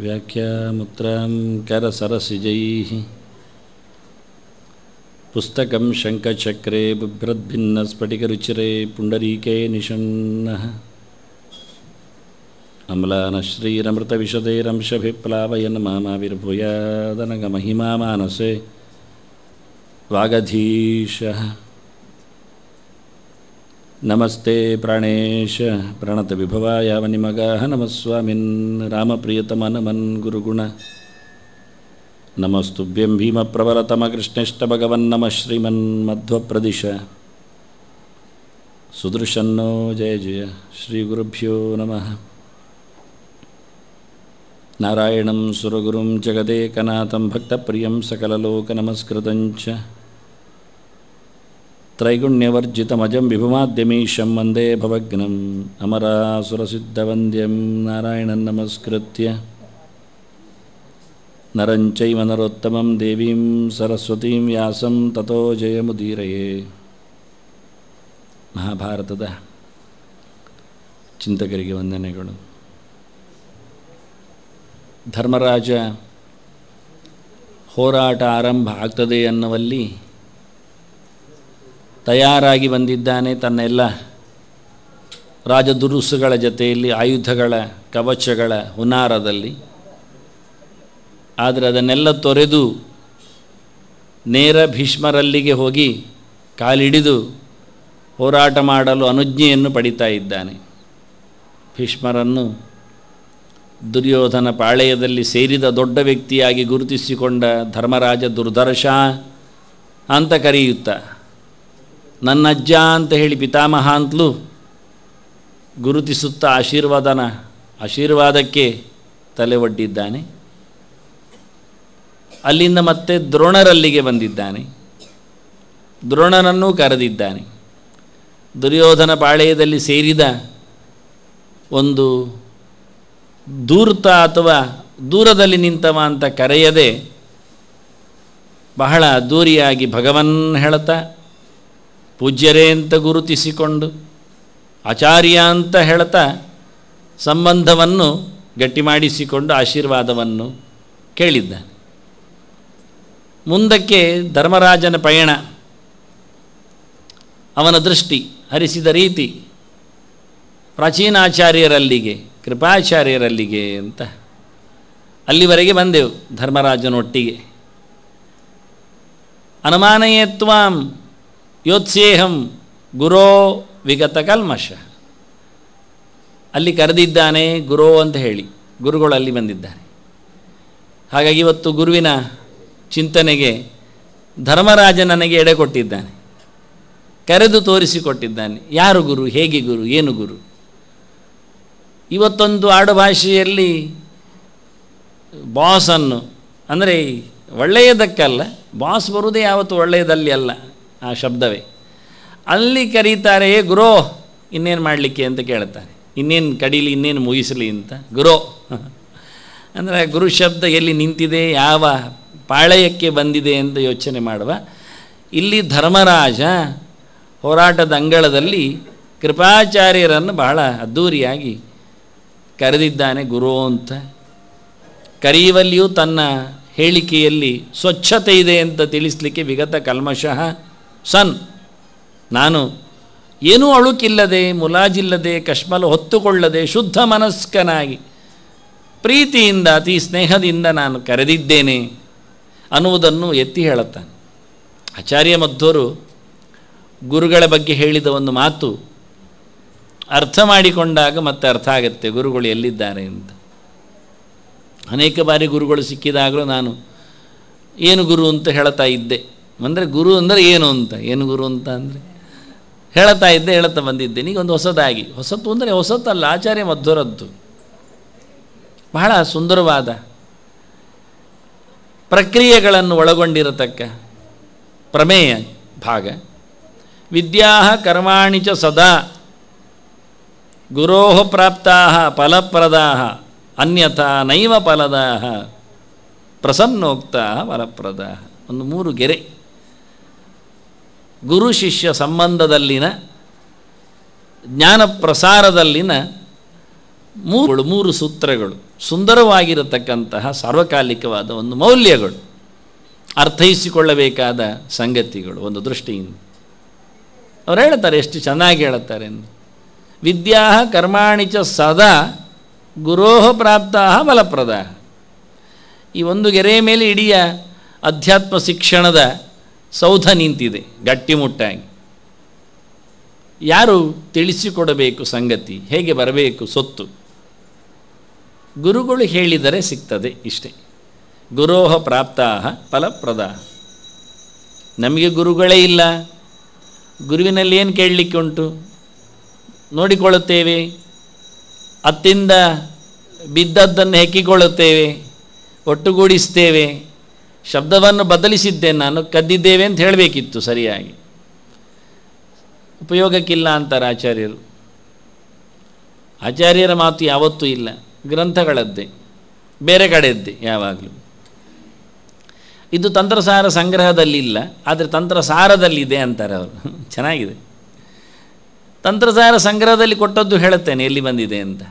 व्याख्यामुत्रां करसरसिजैः पुस्तकं शङ्खचक्रे बिभ्रद्भिन्नस्फटिकरुचिरे पुण्डरीके निषण्णः अम्लानश्रीरमृतविशदैरंशभिप्लावयन् मामाविर्भूयादनगमहिमा मानसे वागधीशः ನಮಸ್ತೆ ಪ್ರಾಣೇಶ ಪ್ರಣತ ವಿಭವಾಯ ನಿಮಗ ನಮಸ್ವಾಮಿನ್ ರಾಮಪ್ರಿಯತಮ ನಮನ್ ಗುರುಗುಣ ನಮಸ್ತುಭ್ಯಂ ಭೀಮಪ್ರಬಲತಮಕೃಷ್ಣೇಷ್ಟ ಭಗವನ್ನಮ ಶ್ರೀಮನ್ ಮಧ್ವಪ್ರದಿಶ ಸುದೃಶನ್ನೋ ಜಯ ಜಯ ಶ್ರೀ ಗುರುಭ್ಯೋ ನಮಃ ನಾರಾಯಣಂ ಸುರಗುರುಂ ಜಗದೇಕನಾಥಂ ಭಕ್ತಪ್ರಿಯಂ ಸಕಲಲೋಕನಮಸ್ಕೃತಂಚ ತ್ರೈಗುಣ್ಯವರ್ಜಿತಮಜಂ ವಿಭುಮಾದ್ಯಮೀಶಂ ವಂದೇ ಭವಗ್ನಂ ಅಮರಾಸುರಸಿದ್ಧವಂದ್ಯಂ ನಾರಾಯಣನ್ ನಮಸ್ಕೃತ್ಯ ನರಂಚೈವ ನರೋತ್ತಮಂ ದೇವೀಂ ಸರಸ್ವತೀಂ ವ್ಯಾಸಂ ತಥೋ ಜಯಮುದೀರಯೇ ಮಹಾಭಾರತದ ಚಿಂತಕರಿಗೆ ವಂದನೆಗಳು ಧರ್ಮರಾಜ ಹೋರಾಟ ಆರಂಭ ಆಗ್ತದೆ ಅನ್ನುವಲ್ಲಿ ತಯಾರಾಗಿ ಬಂದಿದ್ದಾನೆ ತನ್ನೆಲ್ಲ ರಾಜದುರುಸುಗಳ ಜೊತೆಯಲ್ಲಿ ಆಯುಧಗಳ ಕವಚಗಳ ಹುನಾರದಲ್ಲಿ ಆದರೆ ಅದನ್ನೆಲ್ಲ ತೊರೆದು ನೇರ ಭೀಷ್ಮರಲ್ಲಿಗೆ ಹೋಗಿ ಕಾಲಿಡಿದು ಹೋರಾಟ ಮಾಡಲು ಅನುಜ್ಞೆಯನ್ನು ಪಡಿತಾ ಇದ್ದಾನೆ ಭೀಷ್ಮರನ್ನು ದುರ್ಯೋಧನ ಪಾಳೆಯದಲ್ಲಿ ಸೇರಿದ ದೊಡ್ಡ ವ್ಯಕ್ತಿಯಾಗಿ ಗುರುತಿಸಿಕೊಂಡ ಧರ್ಮರಾಜ ದುರ್ದರ್ಶ ಅಂತ ಕರೆಯುತ್ತಾ ನನ್ನಜ್ಜ ಅಂತ ಹೇಳಿ ಪಿತಾಮಹ ಅಂತಲೂ ಗುರುತಿಸುತ್ತಾ ಆಶೀರ್ವಾದನ ಆಶೀರ್ವಾದಕ್ಕೆ ತಲೆ ಒಡ್ಡಿದ್ದಾನೆ ಅಲ್ಲಿಂದ ಮತ್ತೆ ದ್ರೋಣರಲ್ಲಿಗೆ ಬಂದಿದ್ದಾನೆ ದ್ರೋಣನನ್ನು ಕರೆದಿದ್ದಾನೆ ದುರ್ಯೋಧನ ಪಾಳೆಯದಲ್ಲಿ ಸೇರಿದ ಒಂದು ದೂರ್ತ ಅಥವಾ ದೂರದಲ್ಲಿ ನಿಂತವ ಅಂತ ಕರೆಯದೆ ಬಹಳ ದೂರಿಯಾಗಿ ಭಗವನ್ ಹೇಳುತ್ತಾ ಪೂಜ್ಯರೇ ಅಂತ ಗುರುತಿಸಿಕೊಂಡು ಆಚಾರ್ಯ ಅಂತ ಹೇಳ್ತಾ ಸಂಬಂಧವನ್ನು ಗಟ್ಟಿ ಮಾಡಿಸಿಕೊಂಡು ಆಶೀರ್ವಾದವನ್ನು ಕೇಳಿದ್ದ ಮುಂದಕ್ಕೆ ಧರ್ಮರಾಜನ ಪಯಣ ಅವನ ದೃಷ್ಟಿ ಹರಿಸಿದ ರೀತಿ ಪ್ರಾಚೀನಾಚಾರ್ಯರಲ್ಲಿಗೆ ಕೃಪಾಚಾರ್ಯರಲ್ಲಿಗೆ ಅಂತ ಅಲ್ಲಿವರೆಗೆ ಬಂದೆವು ಧರ್ಮರಾಜನೊಟ್ಟಿಗೆ ಅನುಮಾನಯೇತ್ವಾಂ ಯೋತ್ಸೇಹಂ ಗುರೋ ವಿಗತ ಕಲ್ಮಶ ಅಲ್ಲಿ ಕರೆದಿದ್ದಾನೆ ಗುರೋ ಅಂತ ಹೇಳಿ ಗುರುಗಳು ಅಲ್ಲಿ ಬಂದಿದ್ದಾರೆ ಹಾಗಾಗಿ ಇವತ್ತು ಗುರುವಿನ ಚಿಂತನೆಗೆ ಧರ್ಮರಾಜ ನನಗೆ ಎಡೆ ಕೊಟ್ಟಿದ್ದಾನೆ ಕರೆದು ತೋರಿಸಿಕೊಟ್ಟಿದ್ದಾನೆ ಯಾರು ಗುರು ಹೇಗೆ ಗುರು ಏನು ಗುರು ಇವತ್ತೊಂದು ಆಡುಭಾಷೆಯಲ್ಲಿ ಬಾಸನ್ನು ಅಂದರೆ ಒಳ್ಳೆಯದಕ್ಕಲ್ಲ ಬಾಸ್ ಬರುವುದೇ ಯಾವತ್ತು ಒಳ್ಳೆಯದಲ್ಲಿ ಅಲ್ಲ ಆ ಶಬ್ದವೇ ಅಲ್ಲಿ ಕರೀತಾರೆಯೇ ಗುರೋ ಇನ್ನೇನು ಮಾಡಲಿಕ್ಕೆ ಅಂತ ಕೇಳ್ತಾರೆ ಇನ್ನೇನು ಕಡೀಲಿ ಇನ್ನೇನು ಮುಗಿಸಲಿ ಅಂತ ಗುರೋ ಅಂದರೆ ಗುರು ಶಬ್ದ ಎಲ್ಲಿ ನಿಂತಿದೆ ಯಾವ ಪಾಳಯಕ್ಕೆ ಬಂದಿದೆ ಅಂತ ಯೋಚನೆ ಮಾಡುವ ಇಲ್ಲಿ ಧರ್ಮರಾಜ ಹೋರಾಟದ ಅಂಗಳದಲ್ಲಿ ಕೃಪಾಚಾರ್ಯರನ್ನು ಬಹಳ ಅದ್ಧೂರಿಯಾಗಿ ಕರೆದಿದ್ದಾನೆ ಗುರು ಅಂತ ಕರೆಯುವಲ್ಲಿಯೂ ತನ್ನ ಹೇಳಿಕೆಯಲ್ಲಿ ಸ್ವಚ್ಛತೆ ಇದೆ ಅಂತ ತಿಳಿಸಲಿಕ್ಕೆ ವಿಗತ ಕಲ್ಮಶಃ ಸನ್ ನಾನು ಏನೂ ಅಳುಕಿಲ್ಲದೆ ಮುಲಾಜಿಲ್ಲದೆ ಕಶ್ಮಲ ಹೊತ್ತುಕೊಳ್ಳದೆ ಶುದ್ಧ ಮನಸ್ಕನಾಗಿ ಪ್ರೀತಿಯಿಂದ ಅತಿ ಸ್ನೇಹದಿಂದ ನಾನು ಕರೆದಿದ್ದೇನೆ ಅನ್ನುವುದನ್ನು ಎತ್ತಿ ಹೇಳುತ್ತಾನೆ ಆಚಾರ್ಯ ಮಧ್ವರು ಗುರುಗಳ ಬಗ್ಗೆ ಹೇಳಿದ ಒಂದು ಮಾತು ಅರ್ಥ ಮಾಡಿಕೊಂಡಾಗ ಮತ್ತೆ ಅರ್ಥ ಆಗುತ್ತೆ ಗುರುಗಳು ಎಲ್ಲಿದ್ದಾರೆ ಅಂತ ಅನೇಕ ಬಾರಿ ಗುರುಗಳು ಸಿಕ್ಕಿದಾಗಲೂ ನಾನು ಏನು ಗುರು ಅಂತ ಹೇಳ್ತಾ ಇದ್ದೆ ಅಂದರೆ ಗುರು ಅಂದರೆ ಏನು ಅಂತ ಏನು ಗುರು ಅಂತ ಅಂದರೆ ಹೇಳ್ತಾ ಇದ್ದೆ ಹೇಳ್ತಾ ಬಂದಿದ್ದೆ ಈಗ ಒಂದು ಹೊಸದಾಗಿ ಹೊಸತು ಅಂದರೆ ಹೊಸತಲ್ಲ ಆಚಾರ್ಯ ಮಧುರದ್ದು ಬಹಳ ಸುಂದರವಾದ ಪ್ರಕ್ರಿಯೆಗಳನ್ನು ಒಳಗೊಂಡಿರತಕ್ಕ ಪ್ರಮೇಯ ಭಾಗ ವಿದ್ಯಾ ಕರ್ಮಾಣಿ ಚ ಸದಾ ಗುರೋ ಪ್ರಾಪ್ತ ಫಲಪ್ರದ ಅನ್ಯಥಾ ನೈವ ಫಲದ ಪ್ರಸನ್ನೋಕ್ತ ಫಲಪ್ರದ ಒಂದು ಮೂರು ಗೆರೆ ಗುರು ಶಿಷ್ಯ ಸಂಬಂಧದಲ್ಲಿನ ಜ್ಞಾನ ಪ್ರಸಾರದಲ್ಲಿನ ಮೂರು ಮೂರು ಸೂತ್ರಗಳು ಸುಂದರವಾಗಿರತಕ್ಕಂತಹ ಸಾರ್ವಕಾಲಿಕವಾದ ಒಂದು ಮೌಲ್ಯಗಳು ಅರ್ಥೈಸಿಕೊಳ್ಳಬೇಕಾದ ಸಂಗತಿಗಳು ಒಂದು ದೃಷ್ಟಿಯಿಂದ ಅವ್ರು ಹೇಳ್ತಾರೆ ಎಷ್ಟು ಚೆನ್ನಾಗಿ ಹೇಳುತ್ತಾರೆ ವಿದ್ಯಾ ಕರ್ಮಾಣಿಚ ಸದಾ ಗುರೋಹ ಪ್ರಾಪ್ತ ಬಲಪ್ರದ ಈ ಒಂದು ಗೆರೆಯ ಮೇಲೆ ಇಡೀ ಅಧ್ಯಾತ್ಮ ಶಿಕ್ಷಣದ ಸೌಧ ನಿಂತಿದೆ ಗಟ್ಟಿಮುಟ್ಟಾಗಿ ಯಾರು ತಿಳಿಸಿಕೊಡಬೇಕು ಸಂಗತಿ ಹೇಗೆ ಬರಬೇಕು ಸೊತ್ತು ಗುರುಗಳು ಹೇಳಿದರೆ ಸಿಗ್ತದೆ ಇಷ್ಟೇ ಗುರೋಹ ಪ್ರಾಪ್ತಾಹ ಫಲಪ್ರದ ನಮಗೆ ಗುರುಗಳೇ ಇಲ್ಲ ಗುರುವಿನಲ್ಲಿ ಏನು ಕೇಳಲಿಕ್ಕೆ ಉಂಟು ನೋಡಿಕೊಳ್ಳುತ್ತೇವೆ ಅತ್ತಿಂದ ಬಿದ್ದದ್ದನ್ನು ಹೆಕ್ಕಿಕೊಳ್ಳುತ್ತೇವೆ ಒಟ್ಟುಗೂಡಿಸ್ತೇವೆ ಶಬ್ದವನ್ನು ಬದಲಿಸಿದ್ದೆ ನಾನು ಕದ್ದಿದ್ದೇವೆ ಅಂತ ಹೇಳಬೇಕಿತ್ತು ಸರಿಯಾಗಿ ಉಪಯೋಗಕ್ಕಿಲ್ಲ ಅಂತಾರೆ ಆಚಾರ್ಯರು ಆಚಾರ್ಯರ ಮಾತು ಯಾವತ್ತೂ ಇಲ್ಲ ಗ್ರಂಥಗಳದ್ದೇ ಬೇರೆ ಕಡೆಯದ್ದೇ ಯಾವಾಗಲೂ ಇದು ತಂತ್ರಸಾರ ಸಂಗ್ರಹದಲ್ಲಿಲ್ಲ ಆದರೆ ತಂತ್ರಸಾರದಲ್ಲಿದೆ ಅಂತಾರೆ ಅವರು ಚೆನ್ನಾಗಿದೆ ತಂತ್ರಸಾರ ಸಂಗ್ರಹದಲ್ಲಿ ಕೊಟ್ಟದ್ದು ಹೇಳುತ್ತೇನೆ ಎಲ್ಲಿ ಬಂದಿದೆ ಅಂತ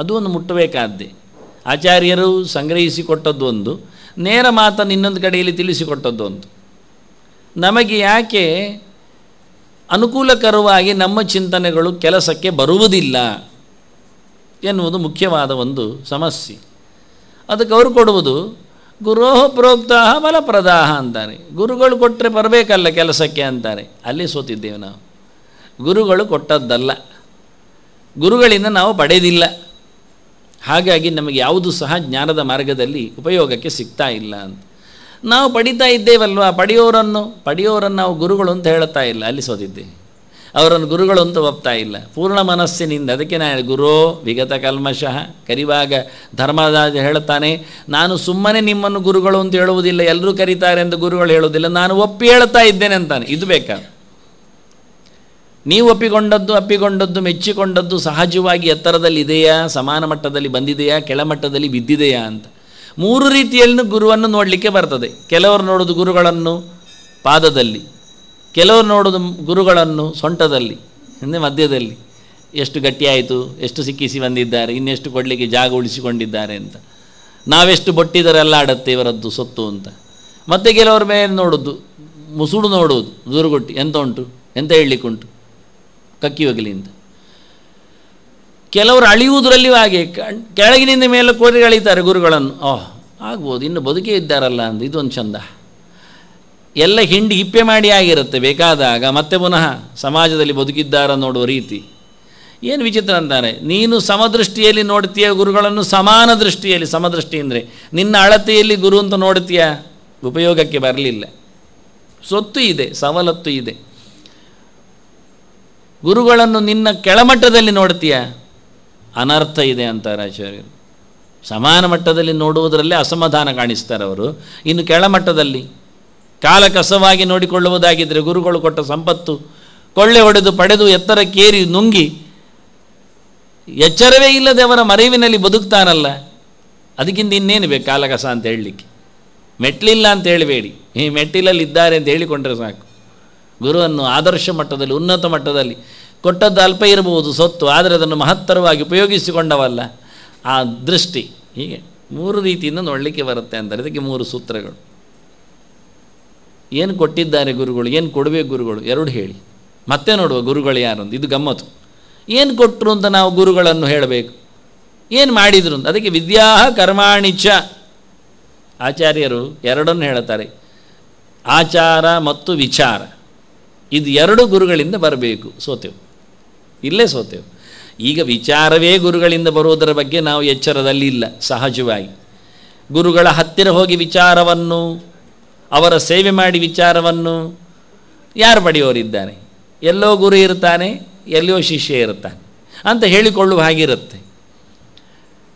ಅದು ಒಂದು ಮುಟ್ಟಬೇಕಾದ್ದೆ ಆಚಾರ್ಯರು ಸಂಗ್ರಹಿಸಿ ಕೊಟ್ಟದ್ದು ಒಂದು ನೇರ ಮಾತನ್ನು ಇನ್ನೊಂದು ಕಡೆಯಲ್ಲಿ ತಿಳಿಸಿಕೊಟ್ಟದ್ದು ಅಂತ ನಮಗೆ ಯಾಕೆ ಅನುಕೂಲಕರವಾಗಿ ನಮ್ಮ ಚಿಂತನೆಗಳು ಕೆಲಸಕ್ಕೆ ಬರುವುದಿಲ್ಲ ಎನ್ನುವುದು ಮುಖ್ಯವಾದ ಒಂದು ಸಮಸ್ಯೆ ಅದಕ್ಕೆ ಅವರು ಕೊಡುವುದು ಗುರೋಹ ಪ್ರೋಕ್ತಾಹ ಬಲಪ್ರದಾಹ ಅಂತಾರೆ ಗುರುಗಳು ಕೊಟ್ಟರೆ ಬರಬೇಕಲ್ಲ ಕೆಲಸಕ್ಕೆ ಅಂತಾರೆ ಅಲ್ಲಿ ಸೋತಿದ್ದೇವೆ ನಾವು ಗುರುಗಳು ಕೊಟ್ಟದ್ದಲ್ಲ ಗುರುಗಳಿಂದ ನಾವು ಪಡೆದಿಲ್ಲ ಹಾಗಾಗಿ ನಮಗೆ ಯಾವುದು ಸಹ ಜ್ಞಾನದ ಮಾರ್ಗದಲ್ಲಿ ಉಪಯೋಗಕ್ಕೆ ಸಿಗ್ತಾ ಇಲ್ಲ ಅಂತ ನಾವು ಪಡಿತಾ ಇದ್ದೇವಲ್ವಾ ಪಡೆಯೋರನ್ನು ಪಡೆಯೋರನ್ನು ನಾವು ಗುರುಗಳು ಅಂತ ಹೇಳುತ್ತಾ ಇಲ್ಲ ಅಲ್ಲಿ ಸೋತಿದ್ದೆ ಅವರನ್ನು ಗುರುಗಳು ಅಂತ ಒಪ್ತಾ ಇಲ್ಲ ಪೂರ್ಣ ಮನಸ್ಸಿನಿಂದ ಅದಕ್ಕೆ ನಾನು ಗುರೋ ವಿಗತ ಕಲ್ಮಶಃ ಕರಿವಾಗ ಧರ್ಮದ ಹೇಳುತ್ತಾನೆ ನಾನು ಸುಮ್ಮನೆ ನಿಮ್ಮನ್ನು ಗುರುಗಳು ಅಂತ ಹೇಳುವುದಿಲ್ಲ ಎಲ್ಲರೂ ಕರೀತಾರೆ ಎಂದು ಗುರುಗಳು ಹೇಳುವುದಿಲ್ಲ ನಾನು ಒಪ್ಪಿ ಹೇಳ್ತಾ ಇದ್ದೇನೆ ಅಂತಾನೆ ಇದು ಬೇಕಾ ನೀವು ಒಪ್ಪಿಕೊಂಡದ್ದು ಅಪ್ಪಿಕೊಂಡದ್ದು ಮೆಚ್ಚಿಕೊಂಡದ್ದು ಸಹಜವಾಗಿ ಎತ್ತರದಲ್ಲಿ ಇದೆಯಾ ಸಮಾನ ಮಟ್ಟದಲ್ಲಿ ಬಂದಿದೆಯಾ ಕೆಳಮಟ್ಟದಲ್ಲಿ ಬಿದ್ದಿದೆಯಾ ಅಂತ ಮೂರು ರೀತಿಯಲ್ಲಿ ಗುರುವನ್ನು ನೋಡಲಿಕ್ಕೆ ಬರ್ತದೆ ಕೆಲವರು ನೋಡೋದು ಗುರುಗಳನ್ನು ಪಾದದಲ್ಲಿ ಕೆಲವರು ನೋಡೋದು ಗುರುಗಳನ್ನು ಸೊಂಟದಲ್ಲಿ ಹಿಂದೆ ಮಧ್ಯದಲ್ಲಿ ಎಷ್ಟು ಗಟ್ಟಿಯಾಯಿತು ಎಷ್ಟು ಸಿಕ್ಕಿಸಿ ಬಂದಿದ್ದಾರೆ ಇನ್ನೆಷ್ಟು ಕೊಡಲಿಕ್ಕೆ ಜಾಗ ಉಳಿಸಿಕೊಂಡಿದ್ದಾರೆ ಅಂತ ನಾವೆಷ್ಟು ಬೊಟ್ಟಿದರೆಲ್ಲ ಆಡುತ್ತೆ ಇವರದ್ದು ಸೊತ್ತು ಅಂತ ಮತ್ತೆ ಕೆಲವ್ರ ಮೇಲೆ ನೋಡೋದು ಮುಸುಡು ನೋಡೋದು ದುರುಗುಟ್ಟಿ ಎಂತ ಉಂಟು ಎಂತ ಹೇಳಲಿಕ್ಕುಂಟು ಕಕ್ಕಿ ಒಗಲಿಂದ ಕೆಲವರು ಅಳಿಯುವುದರಲ್ಲಿಯೂ ಹಾಗೆ ಕೆಳಗಿನಿಂದ ಮೇಲೆ ಕೋರಿ ಅಳಿತಾರೆ ಗುರುಗಳನ್ನು ಓಹ್ ಆಗ್ಬೋದು ಇನ್ನು ಬದುಕೇ ಇದ್ದಾರಲ್ಲ ಅಂದು ಇದೊಂದು ಚಂದ ಎಲ್ಲ ಹಿಂಡಿ ಹಿಪ್ಪೆ ಮಾಡಿ ಆಗಿರುತ್ತೆ ಬೇಕಾದಾಗ ಮತ್ತೆ ಪುನಃ ಸಮಾಜದಲ್ಲಿ ಬದುಕಿದ್ದಾರ ನೋಡುವ ರೀತಿ ಏನು ವಿಚಿತ್ರ ಅಂತಾರೆ ನೀನು ಸಮದೃಷ್ಟಿಯಲ್ಲಿ ನೋಡ್ತೀಯ ಗುರುಗಳನ್ನು ಸಮಾನ ದೃಷ್ಟಿಯಲ್ಲಿ ಸಮದೃಷ್ಟಿ ಅಂದರೆ ನಿನ್ನ ಅಳತೆಯಲ್ಲಿ ಗುರು ಅಂತ ನೋಡ್ತೀಯ ಉಪಯೋಗಕ್ಕೆ ಬರಲಿಲ್ಲ ಸೊತ್ತು ಇದೆ ಸವಲತ್ತು ಇದೆ ಗುರುಗಳನ್ನು ನಿನ್ನ ಕೆಳಮಟ್ಟದಲ್ಲಿ ನೋಡ್ತೀಯ ಅನರ್ಥ ಇದೆ ಅಂತಾರೆ ಆಚಾರ್ಯರು ಸಮಾನ ಮಟ್ಟದಲ್ಲಿ ನೋಡುವುದರಲ್ಲೇ ಅಸಮಾಧಾನ ಕಾಣಿಸ್ತಾರೆ ಅವರು ಇನ್ನು ಕೆಳಮಟ್ಟದಲ್ಲಿ ಕಾಲ ಕಸವಾಗಿ ನೋಡಿಕೊಳ್ಳುವುದಾಗಿದ್ದರೆ ಗುರುಗಳು ಕೊಟ್ಟ ಸಂಪತ್ತು ಕೊಳ್ಳೆ ಹೊಡೆದು ಪಡೆದು ಎತ್ತರ ಕೇರಿ ನುಂಗಿ ಎಚ್ಚರವೇ ಇಲ್ಲದೆ ಅವರ ಮರೆವಿನಲ್ಲಿ ಬದುಕ್ತಾನಲ್ಲ ಅದಕ್ಕಿಂತ ಇನ್ನೇನು ಬೇಕು ಕಾಲಕಸ ಅಂತ ಹೇಳಲಿಕ್ಕೆ ಮೆಟ್ಲಿಲ್ಲ ಅಂತ ಹೇಳಬೇಡಿ ಈ ಮೆಟ್ಟಿಲಲ್ಲಿ ಇದ್ದಾರೆ ಅಂತ ಹೇಳಿಕೊಂಡ್ರೆ ಸಾಕು ಗುರುವನ್ನು ಆದರ್ಶ ಮಟ್ಟದಲ್ಲಿ ಉನ್ನತ ಮಟ್ಟದಲ್ಲಿ ಕೊಟ್ಟದ್ದು ಅಲ್ಪ ಇರಬಹುದು ಸೊತ್ತು ಆದರೆ ಅದನ್ನು ಮಹತ್ತರವಾಗಿ ಉಪಯೋಗಿಸಿಕೊಂಡವಲ್ಲ ಆ ದೃಷ್ಟಿ ಹೀಗೆ ಮೂರು ರೀತಿಯಿಂದ ನೋಡಲಿಕ್ಕೆ ಬರುತ್ತೆ ಅಂತಾರೆ ಇದಕ್ಕೆ ಮೂರು ಸೂತ್ರಗಳು ಏನು ಕೊಟ್ಟಿದ್ದಾರೆ ಗುರುಗಳು ಏನು ಕೊಡಬೇಕು ಗುರುಗಳು ಎರಡು ಹೇಳಿ ಮತ್ತೆ ನೋಡುವ ಗುರುಗಳು ಯಾರು ಅಂತ ಇದು ಗಮ್ಮತ್ತು ಏನು ಕೊಟ್ಟರು ಅಂತ ನಾವು ಗುರುಗಳನ್ನು ಹೇಳಬೇಕು ಏನು ಮಾಡಿದರು ಅಂತ ಅದಕ್ಕೆ ವಿದ್ಯಾ ಕರ್ಮಾಣಿಚ ಆಚಾರ್ಯರು ಎರಡನ್ನು ಹೇಳ್ತಾರೆ ಆಚಾರ ಮತ್ತು ವಿಚಾರ ಇದು ಎರಡು ಗುರುಗಳಿಂದ ಬರಬೇಕು ಸೋತೆವು ಇಲ್ಲೇ ಸೋತೆವು ಈಗ ವಿಚಾರವೇ ಗುರುಗಳಿಂದ ಬರುವುದರ ಬಗ್ಗೆ ನಾವು ಎಚ್ಚರದಲ್ಲಿ ಇಲ್ಲ ಸಹಜವಾಗಿ ಗುರುಗಳ ಹತ್ತಿರ ಹೋಗಿ ವಿಚಾರವನ್ನು ಅವರ ಸೇವೆ ಮಾಡಿ ವಿಚಾರವನ್ನು ಯಾರು ಪಡೆಯೋರಿದ್ದಾನೆ ಎಲ್ಲೋ ಗುರು ಇರ್ತಾನೆ ಎಲ್ಲೋ ಶಿಷ್ಯ ಇರ್ತಾನೆ ಅಂತ ಹೇಳಿಕೊಳ್ಳುವ ಹಾಗಿರುತ್ತೆ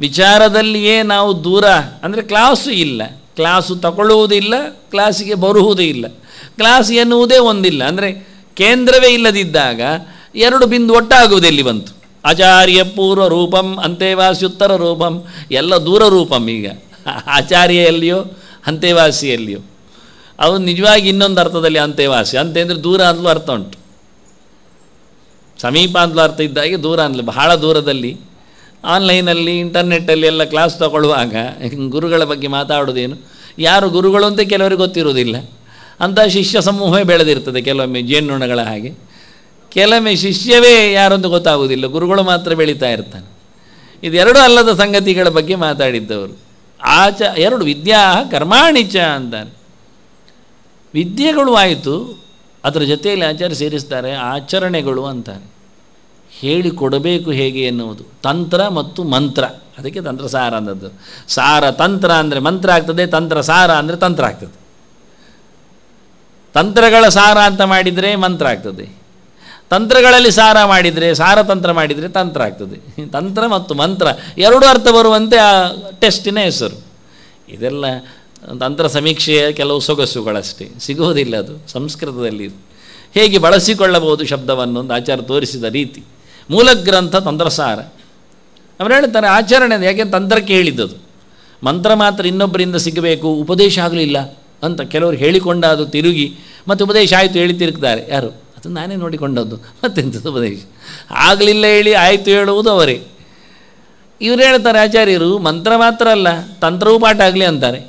ವಿಚಾರದಲ್ಲಿಯೇ ನಾವು ದೂರ ಅಂದರೆ ಕ್ಲಾಸು ಇಲ್ಲ ಕ್ಲಾಸು ತಗೊಳ್ಳುವುದಿಲ್ಲ ಕ್ಲಾಸಿಗೆ ಬರುವುದೂ ಇಲ್ಲ ಕ್ಲಾಸ್ ಎನ್ನುವುದೇ ಒಂದಿಲ್ಲ ಅಂದರೆ ಕೇಂದ್ರವೇ ಇಲ್ಲದಿದ್ದಾಗ ಎರಡು ಬಿಂದು ಇಲ್ಲಿ ಬಂತು ಆಚಾರ್ಯ ಪೂರ್ವ ರೂಪಂ ಉತ್ತರ ರೂಪಂ ಎಲ್ಲ ದೂರ ರೂಪಂ ಈಗ ಆಚಾರ್ಯ ಎಲ್ಲಿಯೋ ಎಲ್ಲಿಯೋ ಅವನು ನಿಜವಾಗಿ ಇನ್ನೊಂದು ಅರ್ಥದಲ್ಲಿ ಅಂತೆವಾಸಿ ಅಂತೆ ಅಂದರೆ ದೂರ ಅಂತಲೂ ಅರ್ಥ ಉಂಟು ಸಮೀಪ ಅಂತಲೂ ಅರ್ಥ ಇದ್ದಾಗೆ ದೂರ ಅಂದಲು ಬಹಳ ದೂರದಲ್ಲಿ ಆನ್ಲೈನಲ್ಲಿ ಇಂಟರ್ನೆಟ್ಟಲ್ಲಿ ಎಲ್ಲ ಕ್ಲಾಸ್ ತಗೊಳ್ಳುವಾಗ ಗುರುಗಳ ಬಗ್ಗೆ ಮಾತಾಡೋದೇನು ಯಾರು ಗುರುಗಳು ಅಂತ ಕೆಲವರಿಗೆ ಗೊತ್ತಿರುವುದಿಲ್ಲ ಅಂಥ ಶಿಷ್ಯ ಸಮೂಹವೇ ಬೆಳೆದಿರ್ತದೆ ಕೆಲವೊಮ್ಮೆ ಜೇನುಣಗಳ ಹಾಗೆ ಕೆಲವೊಮ್ಮೆ ಶಿಷ್ಯವೇ ಯಾರೊಂದು ಗೊತ್ತಾಗುವುದಿಲ್ಲ ಗುರುಗಳು ಮಾತ್ರ ಬೆಳೀತಾ ಇರ್ತಾನೆ ಇದೆರಡೂ ಅಲ್ಲದ ಸಂಗತಿಗಳ ಬಗ್ಗೆ ಮಾತಾಡಿದ್ದವರು ಆಚ ಎರಡು ವಿದ್ಯಾ ಕರ್ಮಾಣಿಚ ಅಂತಾನೆ ವಿದ್ಯೆಗಳು ಆಯಿತು ಅದರ ಜೊತೆಯಲ್ಲಿ ಆಚಾರ ಸೇರಿಸ್ತಾರೆ ಆಚರಣೆಗಳು ಅಂತಾರೆ ಹೇಳಿಕೊಡಬೇಕು ಹೇಗೆ ಎನ್ನುವುದು ತಂತ್ರ ಮತ್ತು ಮಂತ್ರ ಅದಕ್ಕೆ ತಂತ್ರ ಸಾರ ಅಂದದ್ದು ಸಾರ ತಂತ್ರ ಅಂದರೆ ಮಂತ್ರ ಆಗ್ತದೆ ತಂತ್ರ ಸಾರ ಅಂದರೆ ತಂತ್ರ ಆಗ್ತದೆ ತಂತ್ರಗಳ ಸಾರ ಅಂತ ಮಾಡಿದರೆ ಮಂತ್ರ ಆಗ್ತದೆ ತಂತ್ರಗಳಲ್ಲಿ ಸಾರ ಮಾಡಿದರೆ ಸಾರತಂತ್ರ ಮಾಡಿದರೆ ತಂತ್ರ ಆಗ್ತದೆ ತಂತ್ರ ಮತ್ತು ಮಂತ್ರ ಎರಡೂ ಅರ್ಥ ಬರುವಂತೆ ಆ ಟೆಸ್ಟಿನ ಹೆಸರು ಇದೆಲ್ಲ ತಂತ್ರ ಸಮೀಕ್ಷೆಯ ಕೆಲವು ಸೊಗಸುಗಳಷ್ಟೇ ಸಿಗುವುದಿಲ್ಲ ಅದು ಸಂಸ್ಕೃತದಲ್ಲಿ ಹೇಗೆ ಬಳಸಿಕೊಳ್ಳಬಹುದು ಶಬ್ದವನ್ನು ಒಂದು ಆಚಾರ ತೋರಿಸಿದ ರೀತಿ ಮೂಲ ಗ್ರಂಥ ತಂತ್ರಸಾರ ಅವರು ಹೇಳ್ತಾರೆ ಆಚರಣೆ ಯಾಕೆ ತಂತ್ರಕ್ಕೆ ಹೇಳಿದ್ದದು ಮಂತ್ರ ಮಾತ್ರ ಇನ್ನೊಬ್ಬರಿಂದ ಸಿಗಬೇಕು ಉಪದೇಶ ಆಗಲಿಲ್ಲ ಅಂತ ಕೆಲವರು ಹೇಳಿಕೊಂಡ ಅದು ತಿರುಗಿ ಮತ್ತು ಉಪದೇಶ ಆಯಿತು ಹೇಳಿ ತಿರುಗ್ತಾರೆ ಯಾರು ಅದು ನಾನೇ ನೋಡಿಕೊಂಡದ್ದು ಮತ್ತೆಂತ ಉಪದೇಶ ಆಗಲಿಲ್ಲ ಹೇಳಿ ಆಯಿತು ಹೇಳುವುದು ಅವರೇ ಇವರು ಹೇಳ್ತಾರೆ ಆಚಾರ್ಯರು ಮಂತ್ರ ಮಾತ್ರ ಅಲ್ಲ ತಂತ್ರವೂ ಪಾಠ ಆಗಲಿ ಅಂತಾರೆ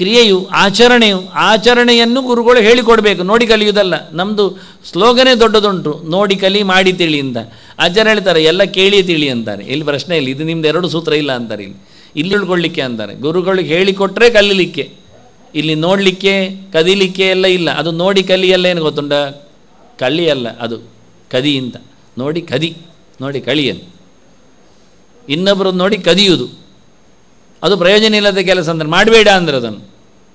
ಕ್ರಿಯೆಯು ಆಚರಣೆಯು ಆಚರಣೆಯನ್ನು ಗುರುಗಳು ಹೇಳಿಕೊಡಬೇಕು ನೋಡಿ ಕಲಿಯುವುದಲ್ಲ ನಮ್ಮದು ಸ್ಲೋಗನೇ ದೊಡ್ಡದುಂಟು ನೋಡಿ ಕಲಿ ಮಾಡಿ ತಿಳಿ ಅಂತ ಆಚಾರ್ಯ ಹೇಳ್ತಾರೆ ಎಲ್ಲ ಕೇಳಿ ತಿಳಿ ಅಂತಾರೆ ಇಲ್ಲಿ ಪ್ರಶ್ನೆ ಇಲ್ಲ ಇದು ನಿಮ್ದು ಎರಡು ಸೂತ್ರ ಇಲ್ಲ ಅಂತಾರೆ ಇಲ್ಲಿ ಇಲ್ಲಿ ತಿಳ್ಕೊಳ್ಳಿಕ್ಕೆ ಅಂತಾರೆ ಗುರುಗಳಿಗೆ ಹೇಳಿಕೊಟ್ಟರೆ ಕಲೀಲಿಕ್ಕೆ ಇಲ್ಲಿ ನೋಡಲಿಕ್ಕೆ ಕದಿಲಿಕ್ಕೆ ಎಲ್ಲ ಇಲ್ಲ ಅದು ನೋಡಿ ಕಲಿಯಲ್ಲ ಏನು ಗೊತ್ತುಂಡ ಕಳಿಯಲ್ಲ ಅದು ಕದಿಯಿಂದ ನೋಡಿ ಕದಿ ನೋಡಿ ಕಳಿಯನ್ನು ಇನ್ನೊಬ್ಬರು ನೋಡಿ ಕದಿಯುವುದು ಅದು ಪ್ರಯೋಜನ ಇಲ್ಲದ ಕೆಲಸ ಅಂದರೆ ಮಾಡಬೇಡ ಅಂದ್ರೆ ಅದನ್ನು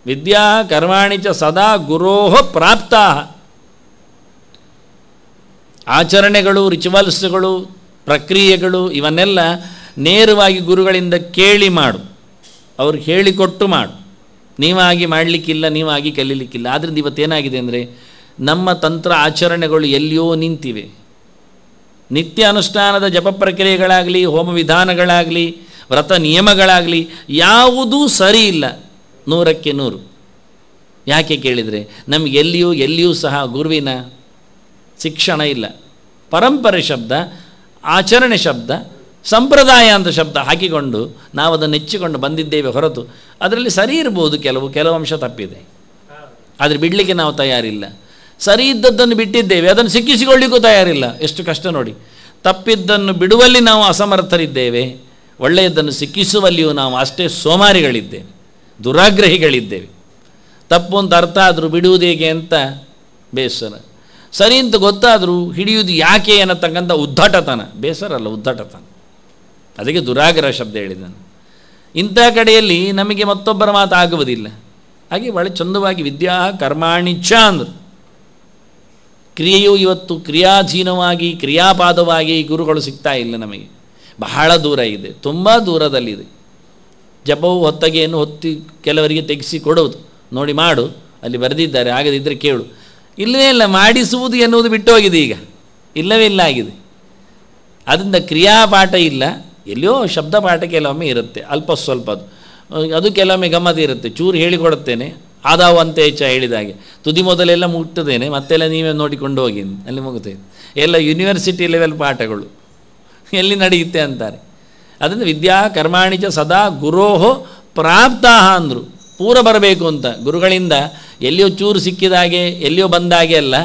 ವಿದ್ಯಾ ಕರ್ಮಾಣಿಚ ಸದಾ ಗುರೋಹ ಪ್ರಾಪ್ತಾ ಆಚರಣೆಗಳು ರಿಚುವಲ್ಸ್ಗಳು ಪ್ರಕ್ರಿಯೆಗಳು ಇವನ್ನೆಲ್ಲ ನೇರವಾಗಿ ಗುರುಗಳಿಂದ ಕೇಳಿ ಮಾಡು ಅವ್ರಿಗೆ ಹೇಳಿಕೊಟ್ಟು ಮಾಡು ನೀವಾಗಿ ಮಾಡಲಿಕ್ಕಿಲ್ಲ ನೀವಾಗಿ ಕಲೀಲಿಕ್ಕಿಲ್ಲ ಆದ್ದರಿಂದ ಇವತ್ತೇನಾಗಿದೆ ಅಂದರೆ ನಮ್ಮ ತಂತ್ರ ಆಚರಣೆಗಳು ಎಲ್ಲಿಯೋ ನಿಂತಿವೆ ನಿತ್ಯ ಅನುಷ್ಠಾನದ ಜಪ ಪ್ರಕ್ರಿಯೆಗಳಾಗಲಿ ಹೋಮ ವಿಧಾನಗಳಾಗಲಿ ವ್ರತ ನಿಯಮಗಳಾಗಲಿ ಯಾವುದೂ ಸರಿ ಇಲ್ಲ ನೂರಕ್ಕೆ ನೂರು ಯಾಕೆ ಕೇಳಿದರೆ ನಮಗೆ ಎಲ್ಲಿಯೂ ಎಲ್ಲಿಯೂ ಸಹ ಗುರುವಿನ ಶಿಕ್ಷಣ ಇಲ್ಲ ಪರಂಪರೆ ಶಬ್ದ ಆಚರಣೆ ಶಬ್ದ ಸಂಪ್ರದಾಯ ಅಂತ ಶಬ್ದ ಹಾಕಿಕೊಂಡು ನಾವು ಅದನ್ನು ನೆಚ್ಚಿಕೊಂಡು ಬಂದಿದ್ದೇವೆ ಹೊರತು ಅದರಲ್ಲಿ ಸರಿ ಇರ್ಬೋದು ಕೆಲವು ಕೆಲವು ಅಂಶ ತಪ್ಪಿದೆ ಆದರೆ ಬಿಡಲಿಕ್ಕೆ ನಾವು ತಯಾರಿಲ್ಲ ಸರಿ ಇದ್ದದ್ದನ್ನು ಬಿಟ್ಟಿದ್ದೇವೆ ಅದನ್ನು ಸಿಕ್ಕಿಸಿಕೊಳ್ಳಿಕ್ಕೂ ತಯಾರಿಲ್ಲ ಎಷ್ಟು ಕಷ್ಟ ನೋಡಿ ತಪ್ಪಿದ್ದನ್ನು ಬಿಡುವಲ್ಲಿ ನಾವು ಅಸಮರ್ಥರಿದ್ದೇವೆ ಒಳ್ಳೆಯದನ್ನು ಸಿಕ್ಕಿಸುವಲ್ಲಿಯೂ ನಾವು ಅಷ್ಟೇ ಸೋಮಾರಿಗಳಿದ್ದೇವೆ ದುರಾಗ್ರಹಿಗಳಿದ್ದೇವೆ ತಪ್ಪು ಅಂತ ಅರ್ಥ ಆದರೂ ಬಿಡುವುದು ಹೇಗೆ ಅಂತ ಬೇಸರ ಸರಿ ಅಂತ ಗೊತ್ತಾದರೂ ಹಿಡಿಯುವುದು ಯಾಕೆ ಅನ್ನತಕ್ಕಂಥ ಬೇಸರ ಅಲ್ಲ ಉದ್ದಟತನ ಅದಕ್ಕೆ ದುರಾಗ್ರಹ ಶಬ್ದ ಹೇಳಿದನು ಇಂಥ ಕಡೆಯಲ್ಲಿ ನಮಗೆ ಮತ್ತೊಬ್ಬರ ಮಾತು ಆಗುವುದಿಲ್ಲ ಹಾಗೆ ಭಾಳ ಚಂದವಾಗಿ ವಿದ್ಯಾ ಕರ್ಮಾಣಿಚ್ಛ ಅಂದರು ಕ್ರಿಯೆಯು ಇವತ್ತು ಕ್ರಿಯಾಧೀನವಾಗಿ ಕ್ರಿಯಾಪಾದವಾಗಿ ಗುರುಗಳು ಸಿಗ್ತಾ ಇಲ್ಲ ನಮಗೆ ಬಹಳ ದೂರ ಇದೆ ತುಂಬ ದೂರದಲ್ಲಿದೆ ಜಪವು ಹೊತ್ತಗೆಯನ್ನು ಹೊತ್ತಿ ಕೆಲವರಿಗೆ ತೆಗೆಸಿ ಕೊಡುವುದು ನೋಡಿ ಮಾಡು ಅಲ್ಲಿ ಬರೆದಿದ್ದಾರೆ ಆಗದಿದ್ದರೆ ಕೇಳು ಇಲ್ಲವೇ ಇಲ್ಲ ಮಾಡಿಸುವುದು ಎನ್ನುವುದು ಬಿಟ್ಟು ಹೋಗಿದೆ ಈಗ ಇಲ್ಲವೇ ಇಲ್ಲ ಆಗಿದೆ ಅದರಿಂದ ಕ್ರಿಯಾಪಾಠ ಇಲ್ಲ ಎಲ್ಲಿಯೋ ಶಬ್ದ ಪಾಠ ಕೆಲವೊಮ್ಮೆ ಇರುತ್ತೆ ಅಲ್ಪ ಸ್ವಲ್ಪ ಅದು ಅದು ಕೆಲವೊಮ್ಮೆ ಗಮ್ಮತಿ ಇರುತ್ತೆ ಚೂರು ಹೇಳಿಕೊಡುತ್ತೇನೆ ಆದಾವು ಅಂತ ಹೆಚ್ಚ ಹಾಗೆ ತುದಿ ಮೊದಲೆಲ್ಲ ಮುಟ್ಟದೇನೆ ಮತ್ತೆಲ್ಲ ನೀವೇ ನೋಡಿಕೊಂಡು ಹೋಗಿ ಅಲ್ಲಿ ಮುಗುತ್ತೆ ಎಲ್ಲ ಯೂನಿವರ್ಸಿಟಿ ಲೆವೆಲ್ ಪಾಠಗಳು ಎಲ್ಲಿ ನಡೆಯುತ್ತೆ ಅಂತಾರೆ ಅದರಿಂದ ವಿದ್ಯಾ ಕರ್ಮಾಣಿಜ ಸದಾ ಗುರೋಹೋ ಪ್ರಾಪ್ತಾಹ ಅಂದರು ಪೂರ ಬರಬೇಕು ಅಂತ ಗುರುಗಳಿಂದ ಎಲ್ಲಿಯೋ ಚೂರು ಸಿಕ್ಕಿದಾಗೆ ಎಲ್ಲಿಯೋ ಬಂದಾಗೆ ಅಲ್ಲ